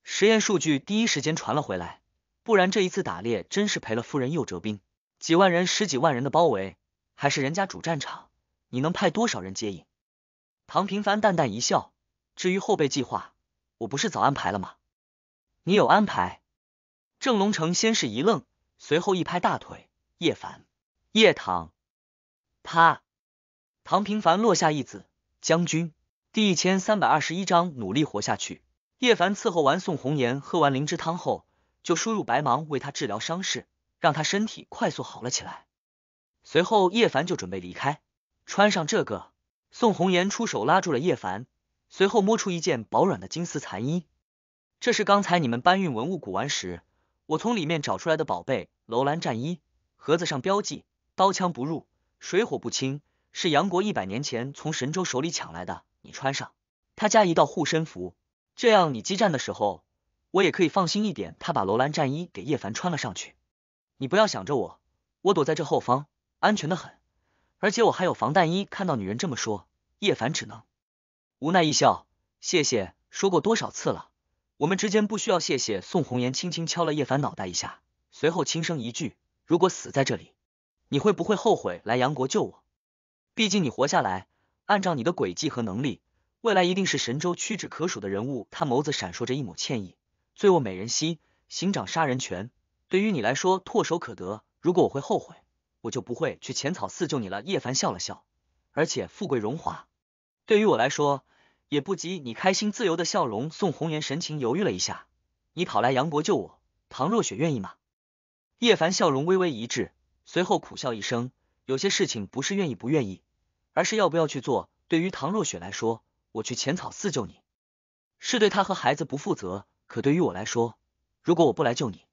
实验数据第一时间传了回来，不然这一次打猎真是赔了夫人又折兵。几万人、十几万人的包围，还是人家主战场，你能派多少人接应？唐平凡淡淡一笑。至于后备计划，我不是早安排了吗？你有安排？郑龙城先是一愣，随后一拍大腿。叶凡，叶唐，他唐平凡落下一子。将军第一千三百二十一章努力活下去。叶凡伺候完宋红颜，喝完灵芝汤后，就输入白芒为他治疗伤势，让他身体快速好了起来。随后，叶凡就准备离开，穿上这个。宋红颜出手拉住了叶凡，随后摸出一件薄软的金丝蚕衣。这是刚才你们搬运文物古玩时，我从里面找出来的宝贝——楼兰战衣。盒子上标记，刀枪不入，水火不侵，是杨国一百年前从神州手里抢来的。你穿上，他加一道护身符，这样你激战的时候，我也可以放心一点。他把楼兰战衣给叶凡穿了上去。你不要想着我，我躲在这后方，安全的很。而且我还有防弹衣。看到女人这么说，叶凡只能无奈一笑。谢谢，说过多少次了。我们之间不需要谢谢。宋红颜轻轻敲了叶凡脑袋一下，随后轻声一句：“如果死在这里，你会不会后悔来杨国救我？毕竟你活下来，按照你的诡计和能力，未来一定是神州屈指可数的人物。”他眸子闪烁着一抹歉意。醉卧美人膝，行掌杀人权，对于你来说唾手可得。如果我会后悔，我就不会去浅草寺救你了。叶凡笑了笑，而且富贵荣华，对于我来说。也不及你开心、自由的笑容。宋红颜神情犹豫了一下，你跑来杨国救我，唐若雪愿意吗？叶凡笑容微微一滞，随后苦笑一声：有些事情不是愿意不愿意，而是要不要去做。对于唐若雪来说，我去浅草寺救你，是对她和孩子不负责；可对于我来说，如果我不来救你，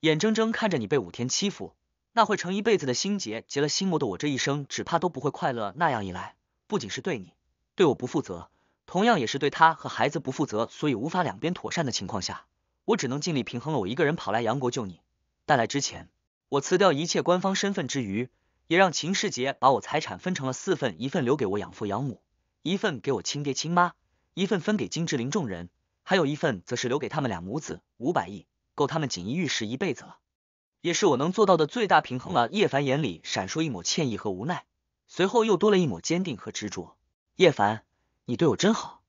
眼睁睁看着你被武天欺负，那会成一辈子的心结，结了心魔的我这一生只怕都不会快乐。那样一来，不仅是对你，对我不负责。同样也是对他和孩子不负责，所以无法两边妥善的情况下，我只能尽力平衡了。我一个人跑来杨国救你，带来之前，我辞掉一切官方身份之余，也让秦世杰把我财产分成了四份，一份留给我养父养母，一份给我亲爹亲妈，一份分给金志林众人，还有一份则是留给他们俩母子五百亿，够他们锦衣玉食一辈子了，也是我能做到的最大平衡了。叶凡眼里闪烁一抹歉意和无奈，随后又多了一抹坚定和执着。叶凡。你对我真好，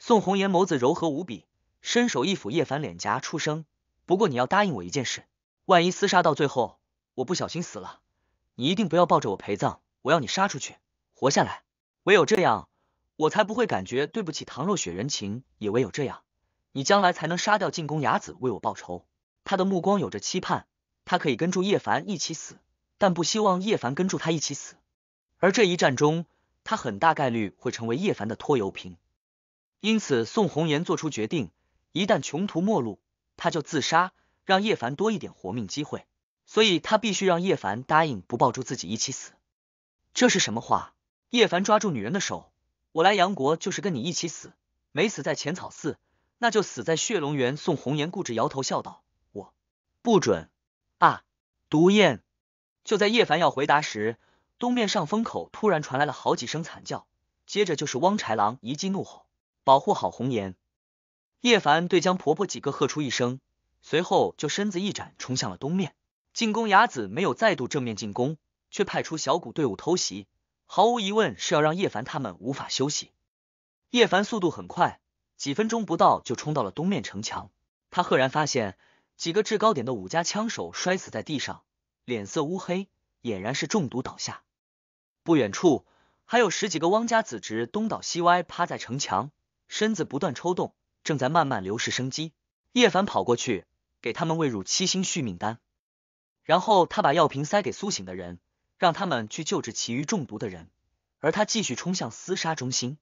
宋红颜眸子柔和无比，伸手一抚叶凡脸颊，出声。不过你要答应我一件事，万一厮杀到最后，我不小心死了，你一定不要抱着我陪葬。我要你杀出去，活下来，唯有这样，我才不会感觉对不起唐若雪人情。也唯有这样，你将来才能杀掉进宫雅子，为我报仇。他的目光有着期盼，他可以跟住叶凡一起死，但不希望叶凡跟住他一起死。而这一战中，他很大概率会成为叶凡的拖油瓶，因此宋红颜做出决定，一旦穷途末路，他就自杀，让叶凡多一点活命机会。所以他必须让叶凡答应不抱住自己一起死。这是什么话？叶凡抓住女人的手，我来杨国就是跟你一起死，没死在浅草寺，那就死在血龙园。宋红颜固执摇头笑道，我不准啊！毒燕。就在叶凡要回答时。东面上风口突然传来了好几声惨叫，接着就是汪豺狼一记怒吼：“保护好红颜！”叶凡对江婆婆几个喝出一声，随后就身子一展，冲向了东面。进攻牙子没有再度正面进攻，却派出小股队伍偷袭，毫无疑问是要让叶凡他们无法休息。叶凡速度很快，几分钟不到就冲到了东面城墙。他赫然发现几个制高点的武家枪手摔死在地上，脸色乌黑，俨然是中毒倒下。不远处还有十几个汪家子侄东倒西歪趴在城墙，身子不断抽动，正在慢慢流逝生机。叶凡跑过去给他们喂入七星续命丹，然后他把药瓶塞给苏醒的人，让他们去救治其余中毒的人，而他继续冲向厮杀中心。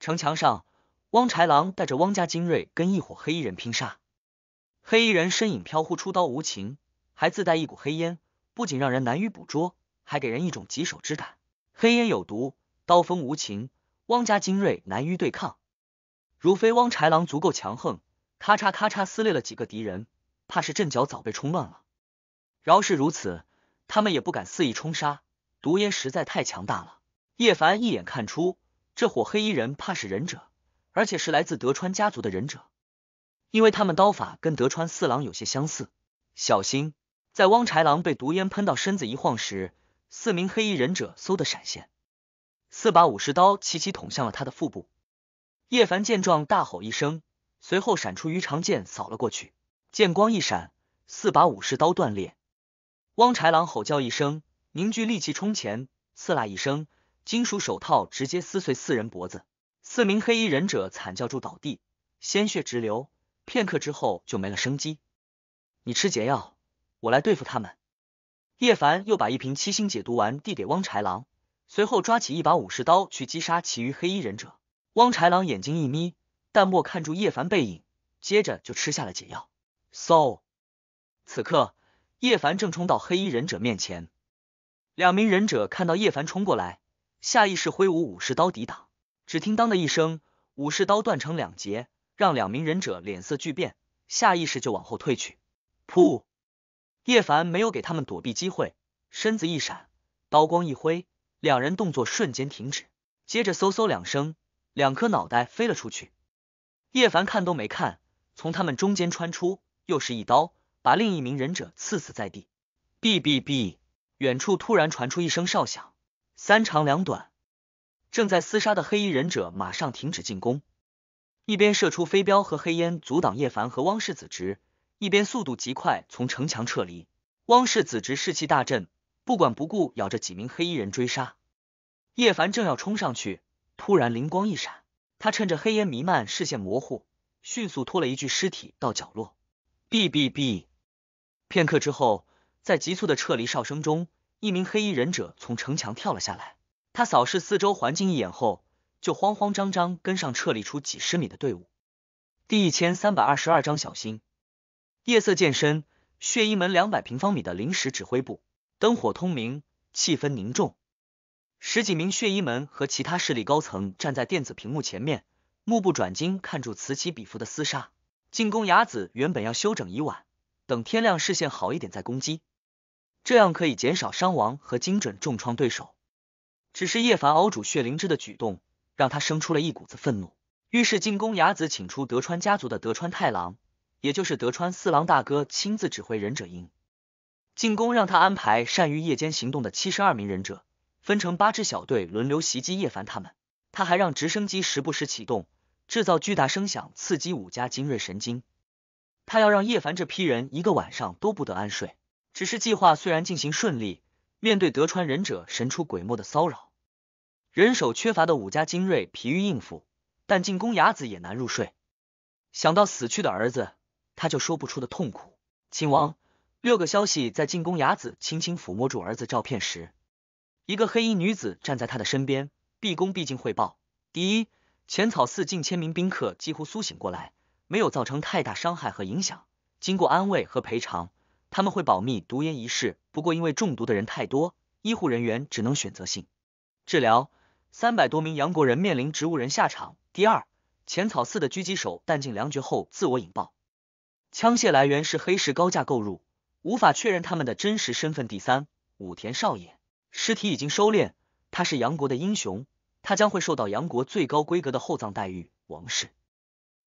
城墙上，汪豺狼带着汪家精锐跟一伙黑衣人拼杀，黑衣人身影飘忽，出刀无情，还自带一股黑烟，不仅让人难于捕捉。还给人一种棘手之感。黑烟有毒，刀锋无情，汪家精锐难于对抗。如非汪豺狼足够强横，咔嚓咔嚓撕裂了几个敌人，怕是阵脚早被冲乱了。饶是如此，他们也不敢肆意冲杀。毒烟实在太强大了。叶凡一眼看出，这伙黑衣人怕是忍者，而且是来自德川家族的忍者，因为他们刀法跟德川四郎有些相似。小心，在汪豺狼被毒烟喷到身子一晃时。四名黑衣忍者嗖的闪现，四把武士刀齐齐捅向了他的腹部。叶凡见状大吼一声，随后闪出鱼肠剑扫了过去，剑光一闪，四把武士刀断裂。汪豺狼吼叫一声，凝聚力气冲前，刺啦一声，金属手套直接撕碎四人脖子。四名黑衣忍者惨叫住倒地，鲜血直流，片刻之后就没了生机。你吃解药，我来对付他们。叶凡又把一瓶七星解毒丸递给汪豺狼，随后抓起一把武士刀去击杀其余黑衣忍者。汪豺狼眼睛一眯，淡漠看住叶凡背影，接着就吃下了解药。So，此刻叶凡正冲到黑衣忍者面前，两名忍者看到叶凡冲过来，下意识挥舞武士刀抵挡，只听当的一声，武士刀断成两截，让两名忍者脸色巨变，下意识就往后退去。噗。叶凡没有给他们躲避机会，身子一闪，刀光一挥，两人动作瞬间停止。接着嗖嗖两声，两颗脑袋飞了出去。叶凡看都没看，从他们中间穿出，又是一刀，把另一名忍者刺死在地。哔哔哔，远处突然传出一声哨响，三长两短，正在厮杀的黑衣忍者马上停止进攻，一边射出飞镖和黑烟阻挡叶凡和汪氏子侄。一边速度极快，从城墙撤离。汪氏子侄士气大振，不管不顾，咬着几名黑衣人追杀。叶凡正要冲上去，突然灵光一闪，他趁着黑烟弥漫、视线模糊，迅速拖了一具尸体到角落。哔哔哔。片刻之后，在急促的撤离哨声中，一名黑衣忍者从城墙跳了下来。他扫视四周环境一眼后，就慌慌张张跟上撤离出几十米的队伍。第一千三百二十二章小心。夜色渐深，血衣门两百平方米的临时指挥部灯火通明，气氛凝重。十几名血衣门和其他势力高层站在电子屏幕前面，目不转睛看住此起彼伏的厮杀。进攻雅子原本要休整一晚，等天亮视线好一点再攻击，这样可以减少伤亡和精准重创对手。只是叶凡熬煮血灵芝的举动，让他生出了一股子愤怒，于是进攻雅子请出德川家族的德川太郎。也就是德川四郎大哥亲自指挥忍者营进攻，让他安排善于夜间行动的七十二名忍者，分成八支小队轮流袭击叶凡他们。他还让直升机时不时启动，制造巨大声响刺激武家精锐神经。他要让叶凡这批人一个晚上都不得安睡。只是计划虽然进行顺利，面对德川忍者神出鬼没的骚扰，人手缺乏的武家精锐疲于应付，但进攻雅子也难入睡。想到死去的儿子。他就说不出的痛苦。秦王六个消息在进宫，雅子轻轻抚摸住儿子照片时，一个黑衣女子站在他的身边，毕恭毕敬汇报：第一，浅草寺近千名宾客几乎苏醒过来，没有造成太大伤害和影响，经过安慰和赔偿，他们会保密毒烟一事。不过因为中毒的人太多，医护人员只能选择性治疗。三百多名杨国人面临植物人下场。第二，浅草寺的狙击手弹尽粮绝后自我引爆。枪械来源是黑市高价购入，无法确认他们的真实身份。第三，武田少爷尸体已经收敛，他是杨国的英雄，他将会受到杨国最高规格的厚葬待遇。王氏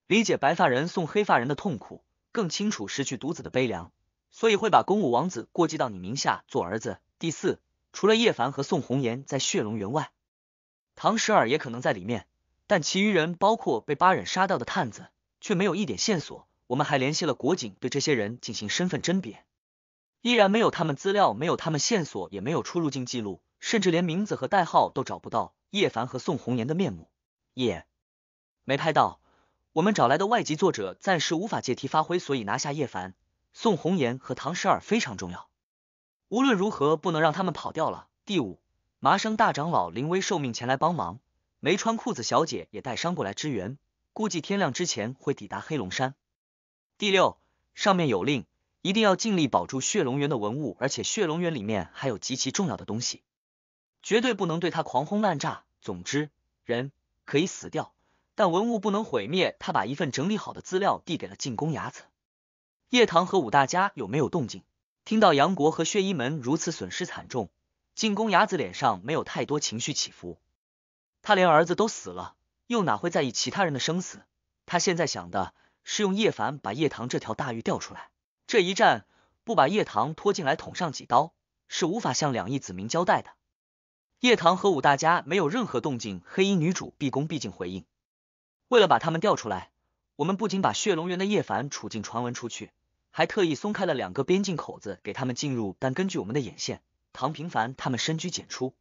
理解白发人送黑发人的痛苦，更清楚失去独子的悲凉，所以会把公武王子过继到你名下做儿子。第四，除了叶凡和宋红颜在血龙园外，唐十二也可能在里面，但其余人包括被八忍杀掉的探子，却没有一点线索。我们还联系了国警，对这些人进行身份甄别，依然没有他们资料，没有他们线索，也没有出入境记录，甚至连名字和代号都找不到。叶凡和宋红颜的面目也没拍到。我们找来的外籍作者暂时无法借题发挥，所以拿下叶凡、宋红颜和唐十二非常重要。无论如何，不能让他们跑掉了。第五，麻生大长老临危受命前来帮忙，没穿裤子小姐也带伤过来支援，估计天亮之前会抵达黑龙山。第六，上面有令，一定要尽力保住血龙园的文物，而且血龙园里面还有极其重要的东西，绝对不能对他狂轰滥炸。总之，人可以死掉，但文物不能毁灭。他把一份整理好的资料递给了进攻牙子。叶唐和五大家有没有动静？听到杨国和血衣门如此损失惨重，进攻牙子脸上没有太多情绪起伏。他连儿子都死了，又哪会在意其他人的生死？他现在想的。是用叶凡把叶唐这条大鱼钓出来，这一战不把叶唐拖进来捅上几刀，是无法向两亿子民交代的。叶唐和五大家没有任何动静，黑衣女主毕恭毕敬回应。为了把他们钓出来，我们不仅把血龙渊的叶凡处境传闻出去，还特意松开了两个边境口子给他们进入。但根据我们的眼线，唐平凡他们深居简出，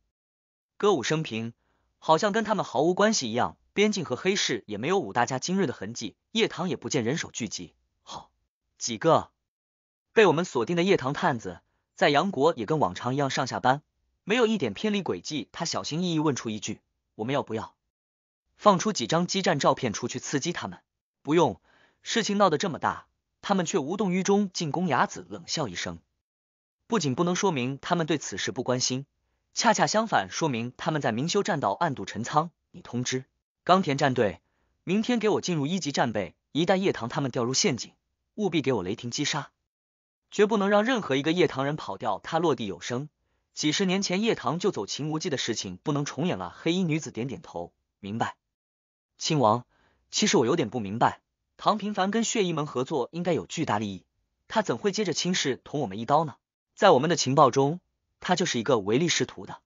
歌舞升平，好像跟他们毫无关系一样。边境和黑市也没有五大家精锐的痕迹，夜堂也不见人手聚集。好，几个被我们锁定的夜堂探子在杨国也跟往常一样上下班，没有一点偏离轨迹。他小心翼翼问出一句：“我们要不要放出几张激战照片出去刺激他们？”“不用，事情闹得这么大，他们却无动于衷。”进攻雅子冷笑一声：“不仅不能说明他们对此事不关心，恰恰相反，说明他们在明修栈道，暗度陈仓。”你通知。冈田战队，明天给我进入一级战备。一旦叶唐他们掉入陷阱，务必给我雷霆击杀，绝不能让任何一个叶唐人跑掉。他落地有声，几十年前叶唐就走秦无忌的事情不能重演了。黑衣女子点点头，明白。亲王，其实我有点不明白，唐平凡跟血衣门合作应该有巨大利益，他怎会接着亲事捅我们一刀呢？在我们的情报中，他就是一个唯利是图的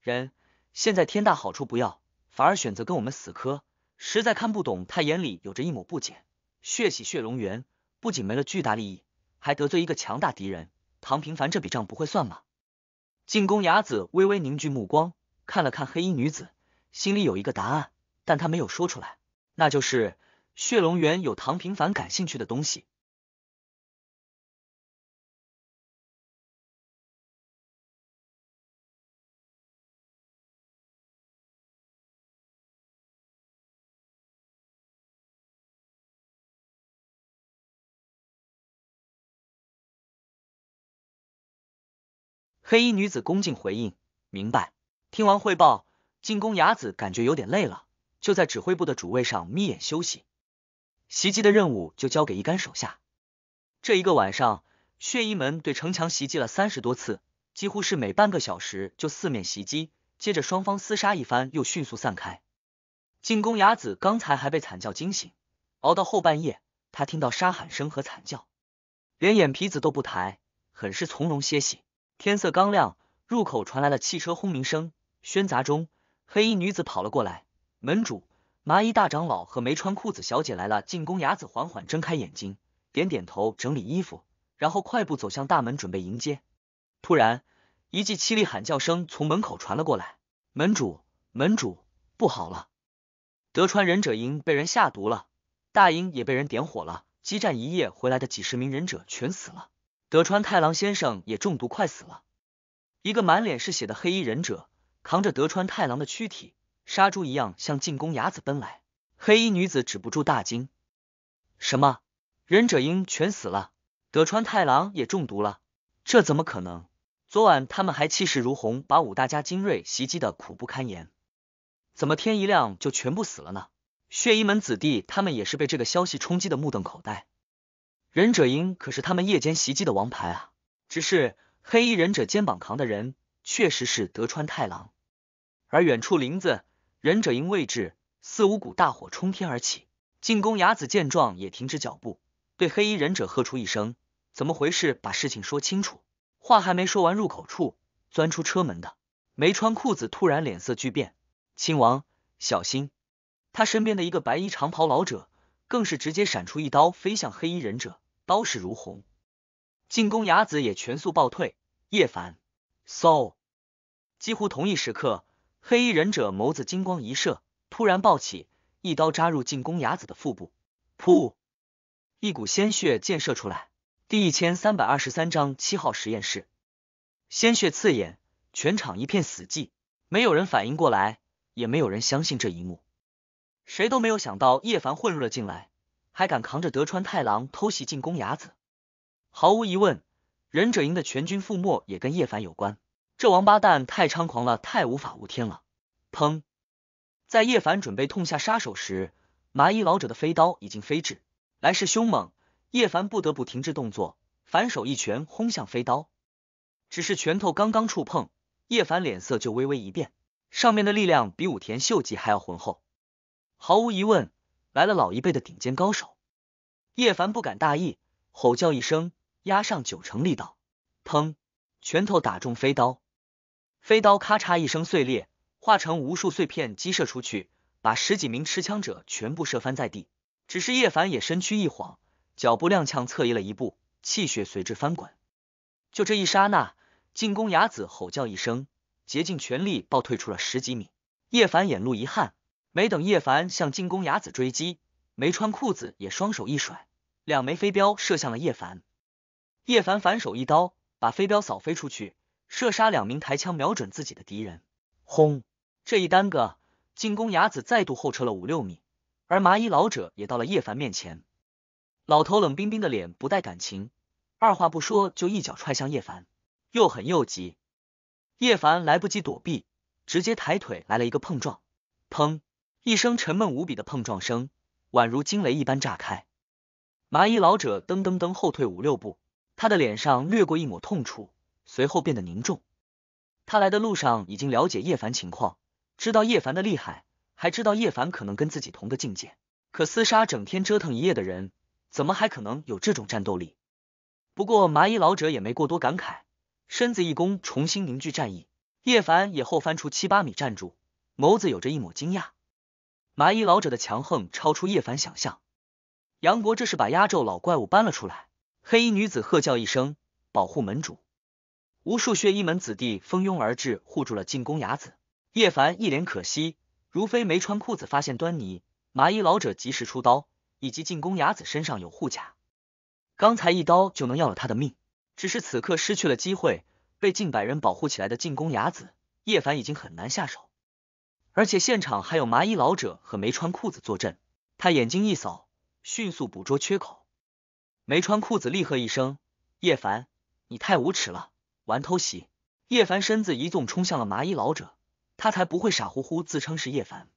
人。现在天大好处不要。反而选择跟我们死磕，实在看不懂。他眼里有着一抹不解。血洗血龙源，不仅没了巨大利益，还得罪一个强大敌人。唐平凡这笔账不会算吗？进宫雅子微微凝聚目光，看了看黑衣女子，心里有一个答案，但她没有说出来，那就是血龙源有唐平凡感兴趣的东西。黑衣女子恭敬回应：“明白。”听完汇报，进攻雅子感觉有点累了，就在指挥部的主位上眯眼休息。袭击的任务就交给一干手下。这一个晚上，血衣门对城墙袭击了三十多次，几乎是每半个小时就四面袭击，接着双方厮杀一番，又迅速散开。进攻雅子刚才还被惨叫惊醒，熬到后半夜，她听到杀喊声和惨叫，连眼皮子都不抬，很是从容歇息。天色刚亮，入口传来了汽车轰鸣声。喧杂中，黑衣女子跑了过来。门主、麻衣大长老和没穿裤子小姐来了。进宫，牙子缓缓睁开眼睛，点点头，整理衣服，然后快步走向大门，准备迎接。突然，一记凄厉喊叫声从门口传了过来：“门主，门主，不好了！德川忍者营被人下毒了，大营也被人点火了。激战一夜回来的几十名忍者全死了。”德川太郎先生也中毒快死了，一个满脸是血的黑衣忍者扛着德川太郎的躯体，杀猪一样向进攻牙子奔来。黑衣女子止不住大惊：“什么？忍者鹰全死了，德川太郎也中毒了，这怎么可能？昨晚他们还气势如虹，把五大家精锐袭击的苦不堪言，怎么天一亮就全部死了呢？”血衣门子弟他们也是被这个消息冲击的目瞪口呆。忍者营可是他们夜间袭击的王牌啊！只是黑衣忍者肩膀扛的人确实是德川太郎，而远处林子忍者营位置，四五股大火冲天而起。进攻牙子见状也停止脚步，对黑衣忍者喝出一声：“怎么回事？把事情说清楚。”话还没说完，入口处钻出车门的没穿裤子，突然脸色巨变。亲王，小心！他身边的一个白衣长袍老者。更是直接闪出一刀飞向黑衣忍者，刀势如虹。进攻雅子也全速暴退。叶凡，so。几乎同一时刻，黑衣忍者眸子金光一射，突然暴起，一刀扎入进攻雅子的腹部。噗，一股鲜血溅射出来。第一千三百二十三章七号实验室。鲜血刺眼，全场一片死寂，没有人反应过来，也没有人相信这一幕。谁都没有想到，叶凡混入了进来，还敢扛着德川太郎偷袭进攻牙子。毫无疑问，忍者营的全军覆没也跟叶凡有关。这王八蛋太猖狂了，太无法无天了！砰，在叶凡准备痛下杀手时，麻衣老者的飞刀已经飞至，来势凶猛。叶凡不得不停止动作，反手一拳轰向飞刀。只是拳头刚刚触碰，叶凡脸色就微微一变，上面的力量比武田秀吉还要浑厚。毫无疑问，来了老一辈的顶尖高手。叶凡不敢大意，吼叫一声，压上九成力道。砰！拳头打中飞刀，飞刀咔嚓一声碎裂，化成无数碎片击射出去，把十几名持枪者全部射翻在地。只是叶凡也身躯一晃，脚步踉跄侧移了一步，气血随之翻滚。就这一刹那，进攻牙子吼叫一声，竭尽全力暴退出了十几米。叶凡眼露遗憾。没等叶凡向进攻牙子追击，没穿裤子也双手一甩，两枚飞镖射向了叶凡。叶凡反手一刀，把飞镖扫飞出去，射杀两名抬枪瞄准自己的敌人。轰！这一耽搁，进攻牙子再度后撤了五六米，而麻衣老者也到了叶凡面前。老头冷冰冰的脸不带感情，二话不说就一脚踹向叶凡，又狠又急。叶凡来不及躲避，直接抬腿来了一个碰撞，砰！一声沉闷无比的碰撞声，宛如惊雷一般炸开。麻衣老者噔噔噔后退五六步，他的脸上掠过一抹痛楚，随后变得凝重。他来的路上已经了解叶凡情况，知道叶凡的厉害，还知道叶凡可能跟自己同个境界。可厮杀整天折腾一夜的人，怎么还可能有这种战斗力？不过麻衣老者也没过多感慨，身子一弓，重新凝聚战意。叶凡也后翻出七八米站住，眸子有着一抹惊讶。麻衣老者的强横超出叶凡想象，杨国这是把压轴老怪物搬了出来。黑衣女子喝叫一声，保护门主，无数血衣门子弟蜂拥而至，护住了进攻雅子。叶凡一脸可惜，如妃没穿裤子发现端倪，麻衣老者及时出刀，以及进攻雅子身上有护甲，刚才一刀就能要了他的命。只是此刻失去了机会，被近百人保护起来的进攻雅子，叶凡已经很难下手。而且现场还有麻衣老者和没穿裤子坐镇，他眼睛一扫，迅速捕捉缺口。没穿裤子厉喝一声：“叶凡，你太无耻了，玩偷袭！”叶凡身子一纵，冲向了麻衣老者。他才不会傻乎乎自称是叶凡。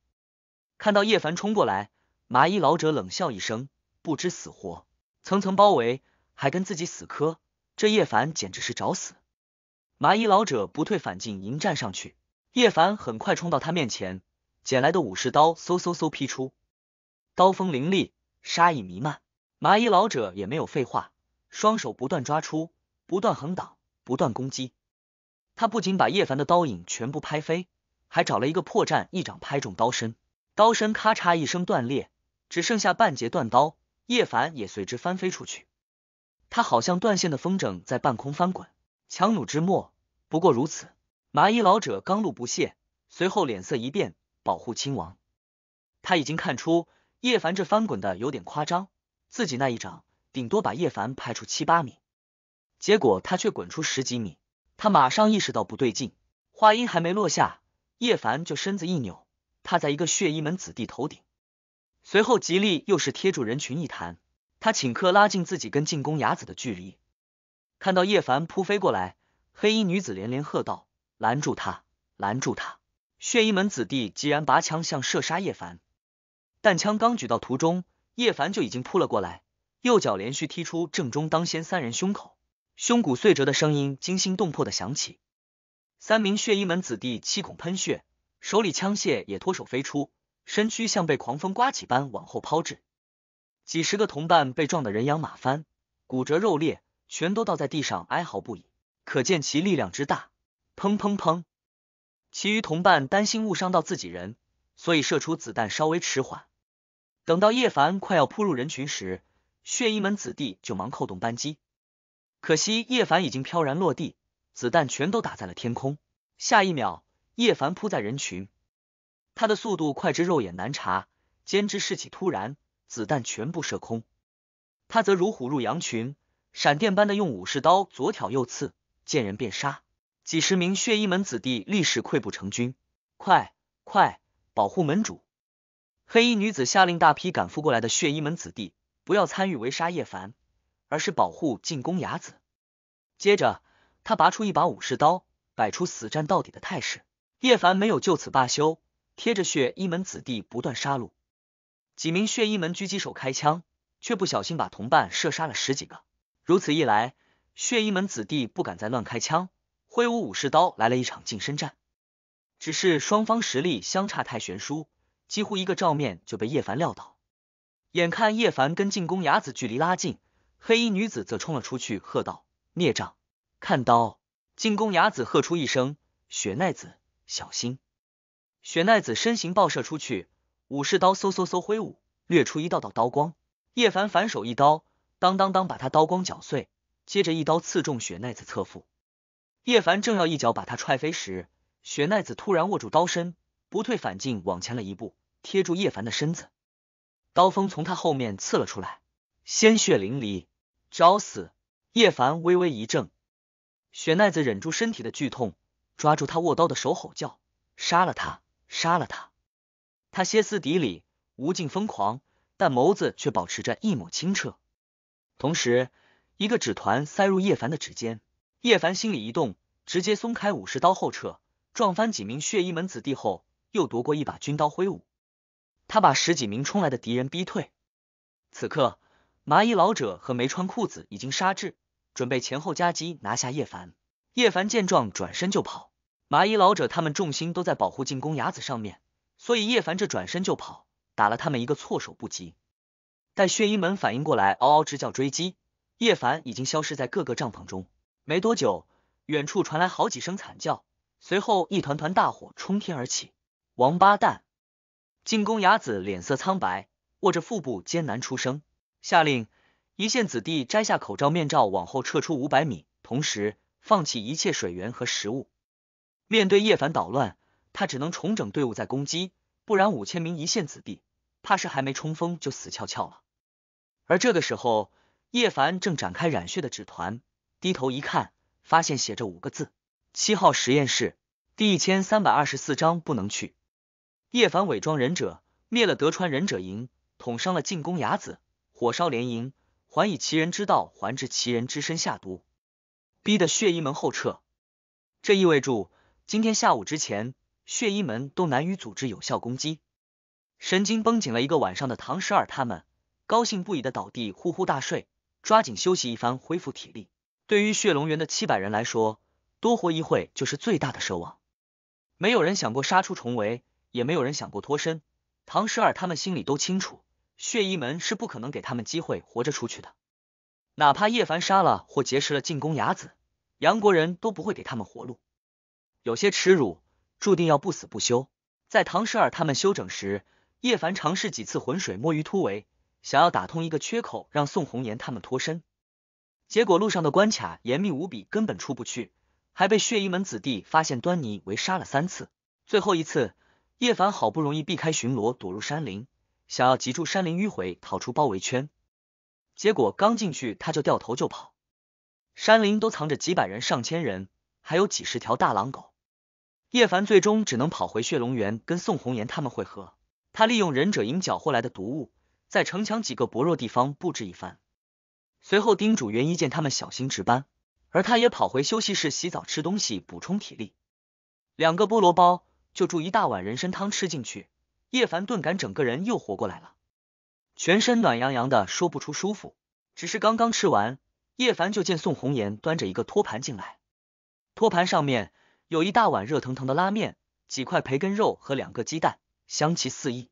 看到叶凡冲过来，麻衣老者冷笑一声：“不知死活，层层包围，还跟自己死磕，这叶凡简直是找死！”麻衣老者不退反进，迎战上去。叶凡很快冲到他面前，捡来的武士刀嗖嗖嗖劈出，刀锋凌厉，杀意弥漫。麻衣老者也没有废话，双手不断抓出，不断横挡，不断攻击。他不仅把叶凡的刀影全部拍飞，还找了一个破绽，一掌拍中刀身，刀身咔嚓一声断裂，只剩下半截断刀。叶凡也随之翻飞出去，他好像断线的风筝在半空翻滚，强弩之末，不过如此。麻衣老者刚露不屑，随后脸色一变，保护亲王。他已经看出叶凡这翻滚的有点夸张，自己那一掌顶多把叶凡拍出七八米，结果他却滚出十几米。他马上意识到不对劲，话音还没落下，叶凡就身子一扭，踏在一个血衣门子弟头顶，随后极力又是贴住人群一弹，他顷刻拉近自己跟进攻雅子的距离。看到叶凡扑飞过来，黑衣女子连连喝道。拦住他！拦住他！血衣门子弟急然拔枪想射杀叶凡，但枪刚举到途中，叶凡就已经扑了过来，右脚连续踢出，正中当先三人胸口，胸骨碎折的声音惊心动魄的响起。三名血衣门子弟七孔喷血，手里枪械也脱手飞出，身躯像被狂风刮起般往后抛掷，几十个同伴被撞得人仰马翻，骨折肉裂，全都倒在地上哀嚎不已，可见其力量之大。砰砰砰！其余同伴担心误伤到自己人，所以射出子弹稍微迟缓。等到叶凡快要扑入人群时，血衣门子弟就忙扣动扳机。可惜叶凡已经飘然落地，子弹全都打在了天空。下一秒，叶凡扑在人群，他的速度快至肉眼难察，兼之士气突然，子弹全部射空。他则如虎入羊群，闪电般的用武士刀左挑右刺，见人便杀。几十名血衣门子弟立时溃不成军，快快保护门主！黑衣女子下令，大批赶赴过来的血衣门子弟不要参与围杀叶凡，而是保护进攻雅子。接着，他拔出一把武士刀，摆出死战到底的态势。叶凡没有就此罢休，贴着血衣门子弟不断杀戮。几名血衣门狙击手开枪，却不小心把同伴射杀了十几个。如此一来，血衣门子弟不敢再乱开枪。挥舞武士刀来了一场近身战，只是双方实力相差太悬殊，几乎一个照面就被叶凡撂倒。眼看叶凡跟进攻牙子距离拉近，黑衣女子则冲了出去，喝道：“孽障，看刀！”进攻牙子喝出一声：“雪奈子，小心！”雪奈子身形爆射出去，武士刀嗖嗖嗖挥舞，掠出一道道刀光。叶凡反手一刀，当当当把他刀光绞碎，接着一刀刺中雪奈子侧腹。叶凡正要一脚把他踹飞时，雪奈子突然握住刀身，不退反进，往前了一步，贴住叶凡的身子，刀锋从他后面刺了出来，鲜血淋漓，找死！叶凡微微一怔，雪奈子忍住身体的剧痛，抓住他握刀的手，吼叫：“杀了他，杀了他！”他歇斯底里，无尽疯狂，但眸子却保持着一抹清澈。同时，一个纸团塞入叶凡的指尖。叶凡心里一动，直接松开武士刀后撤，撞翻几名血衣门子弟后，又夺过一把军刀挥舞。他把十几名冲来的敌人逼退。此刻，麻衣老者和没穿裤子已经杀至，准备前后夹击拿下叶凡。叶凡见状，转身就跑。麻衣老者他们重心都在保护进攻牙子上面，所以叶凡这转身就跑，打了他们一个措手不及。待血衣门反应过来，嗷嗷直叫追击，叶凡已经消失在各个帐篷中。没多久，远处传来好几声惨叫，随后一团团大火冲天而起。王八蛋！进宫牙子脸色苍白，握着腹部艰难出声，下令一线子弟摘下口罩面罩，往后撤出五百米，同时放弃一切水源和食物。面对叶凡捣乱，他只能重整队伍再攻击，不然五千名一线子弟怕是还没冲锋就死翘翘了。而这个时候，叶凡正展开染血的纸团。低头一看，发现写着五个字：“七号实验室第一千三百二十四章不能去。”叶凡伪装忍者，灭了德川忍者营，捅伤了进宫雅子，火烧连营，还以其人之道还治其人之身，下毒，逼得血衣门后撤。这意味着今天下午之前，血衣门都难于组织有效攻击。神经绷紧了一个晚上的唐十二他们，高兴不已的倒地呼呼大睡，抓紧休息一番，恢复体力。对于血龙园的七百人来说，多活一会就是最大的奢望。没有人想过杀出重围，也没有人想过脱身。唐十二他们心里都清楚，血衣门是不可能给他们机会活着出去的。哪怕叶凡杀了或劫持了进攻雅子、杨国人都不会给他们活路。有些耻辱注定要不死不休。在唐十二他们休整时，叶凡尝试几次浑水摸鱼突围，想要打通一个缺口，让宋红颜他们脱身。结果路上的关卡严密无比，根本出不去，还被血衣门子弟发现端倪，围杀了三次。最后一次，叶凡好不容易避开巡逻，躲入山林，想要急住山林迂回逃出包围圈。结果刚进去，他就掉头就跑。山林都藏着几百人、上千人，还有几十条大狼狗。叶凡最终只能跑回血龙园，跟宋红颜他们会合。他利用忍者营缴获来的毒物，在城墙几个薄弱地方布置一番。随后叮嘱袁医见他们小心值班，而他也跑回休息室洗澡吃东西补充体力，两个菠萝包就住一大碗人参汤吃进去，叶凡顿感整个人又活过来了，全身暖洋洋的说不出舒服。只是刚刚吃完，叶凡就见宋红颜端着一个托盘进来，托盘上面有一大碗热腾腾的拉面，几块培根肉和两个鸡蛋，香气四溢。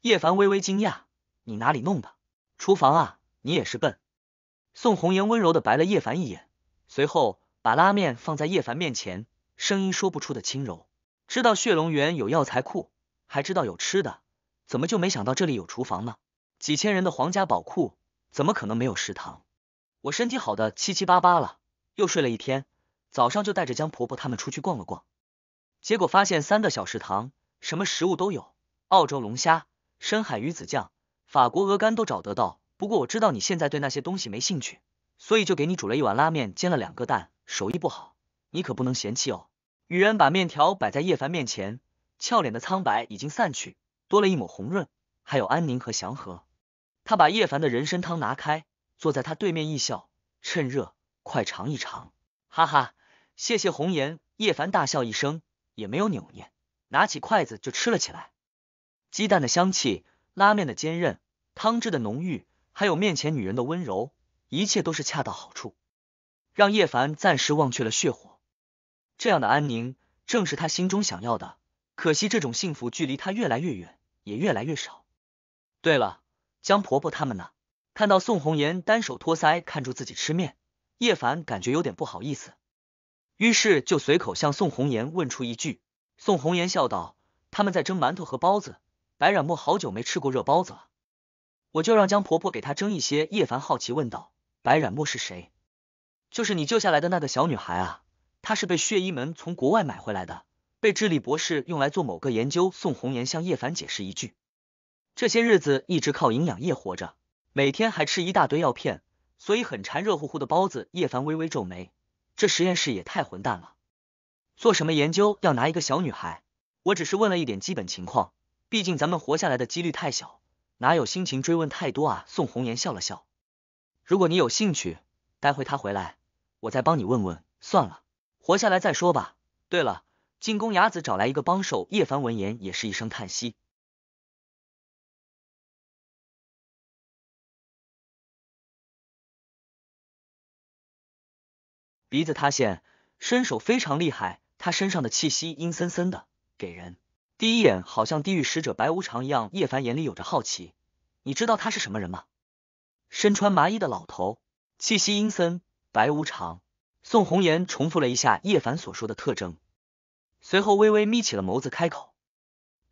叶凡微微惊讶：“你哪里弄的？厨房啊？你也是笨。”宋红颜温柔的白了叶凡一眼，随后把拉面放在叶凡面前，声音说不出的轻柔。知道血龙园有药材库，还知道有吃的，怎么就没想到这里有厨房呢？几千人的皇家宝库，怎么可能没有食堂？我身体好的七七八八了，又睡了一天，早上就带着江婆婆他们出去逛了逛，结果发现三个小食堂，什么食物都有，澳洲龙虾、深海鱼子酱、法国鹅肝都找得到。不过我知道你现在对那些东西没兴趣，所以就给你煮了一碗拉面，煎了两个蛋，手艺不好，你可不能嫌弃哦。雨人把面条摆在叶凡面前，俏脸的苍白已经散去，多了一抹红润，还有安宁和祥和。他把叶凡的人参汤拿开，坐在他对面一笑，趁热快尝一尝。哈哈，谢谢红颜。叶凡大笑一声，也没有扭捏，拿起筷子就吃了起来。鸡蛋的香气，拉面的坚韧，汤汁的浓郁。还有面前女人的温柔，一切都是恰到好处，让叶凡暂时忘却了血火。这样的安宁，正是他心中想要的。可惜这种幸福距离他越来越远，也越来越少。对了，江婆婆他们呢？看到宋红颜单手托腮看住自己吃面，叶凡感觉有点不好意思，于是就随口向宋红颜问出一句。宋红颜笑道：“他们在蒸馒头和包子，白染墨好久没吃过热包子了。”我就让江婆婆给她蒸一些。叶凡好奇问道：“白染墨是谁？”“就是你救下来的那个小女孩啊，她是被血衣门从国外买回来的，被智力博士用来做某个研究。”宋红颜向叶凡解释一句：“这些日子一直靠营养液活着，每天还吃一大堆药片，所以很馋热乎乎的包子。”叶凡微微皱眉：“这实验室也太混蛋了，做什么研究要拿一个小女孩？我只是问了一点基本情况，毕竟咱们活下来的几率太小。”哪有心情追问太多啊？宋红颜笑了笑。如果你有兴趣，待会他回来，我再帮你问问。算了，活下来再说吧。对了，进宫雅子找来一个帮手。叶凡闻言也是一声叹息，鼻子塌陷，身手非常厉害。他身上的气息阴森森的，给人。第一眼好像地狱使者白无常一样，叶凡眼里有着好奇。你知道他是什么人吗？身穿麻衣的老头，气息阴森。白无常，宋红颜重复了一下叶凡所说的特征，随后微微眯起了眸子，开口：“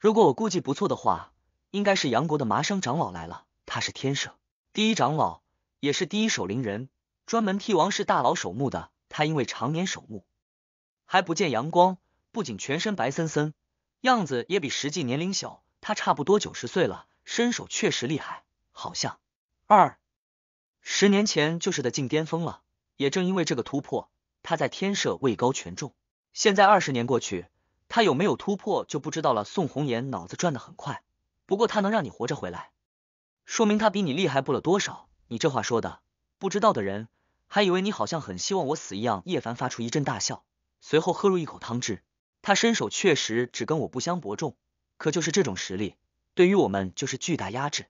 如果我估计不错的话，应该是杨国的麻生长老来了。他是天圣第一长老，也是第一守灵人，专门替王室大佬守墓的。他因为常年守墓，还不见阳光，不仅全身白森森。”样子也比实际年龄小，他差不多九十岁了，身手确实厉害，好像二十年前就是的进巅峰了。也正因为这个突破，他在天社位高权重。现在二十年过去，他有没有突破就不知道了。宋红颜脑子转得很快，不过他能让你活着回来，说明他比你厉害不了多少。你这话说的，不知道的人还以为你好像很希望我死一样。叶凡发出一阵大笑，随后喝入一口汤汁。他身手确实只跟我不相伯仲，可就是这种实力，对于我们就是巨大压制。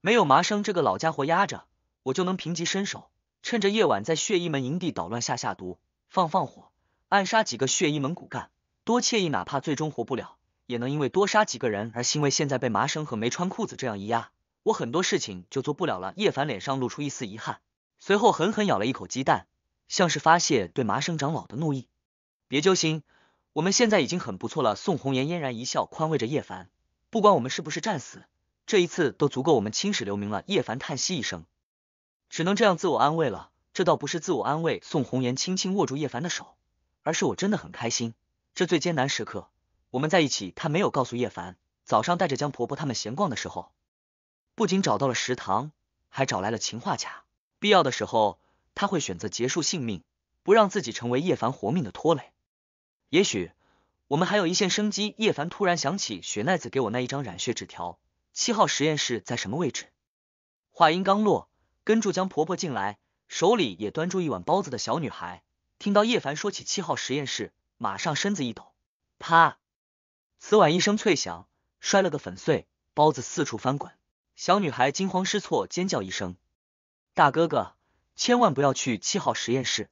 没有麻生这个老家伙压着，我就能凭藉身手，趁着夜晚在血衣门营地捣乱，下下毒，放放火，暗杀几个血衣门骨干，多惬意！哪怕最终活不了，也能因为多杀几个人而欣慰。现在被麻生和没穿裤子这样一压，我很多事情就做不了了。叶凡脸上露出一丝遗憾，随后狠狠咬了一口鸡蛋，像是发泄对麻生长老的怒意。别揪心。我们现在已经很不错了。宋红颜嫣然一笑，宽慰着叶凡。不管我们是不是战死，这一次都足够我们青史留名了。叶凡叹息一声，只能这样自我安慰了。这倒不是自我安慰，宋红颜轻轻握住叶凡的手，而是我真的很开心。这最艰难时刻，我们在一起。她没有告诉叶凡，早上带着江婆婆他们闲逛的时候，不仅找到了食堂，还找来了氰化钾，必要的时候，她会选择结束性命，不让自己成为叶凡活命的拖累。也许我们还有一线生机。叶凡突然想起雪奈子给我那一张染血纸条，七号实验室在什么位置？话音刚落，跟住江婆婆进来，手里也端住一碗包子的小女孩，听到叶凡说起七号实验室，马上身子一抖，啪，瓷碗一声脆响，摔了个粉碎，包子四处翻滚，小女孩惊慌失措，尖叫一声：“大哥哥，千万不要去七号实验室！”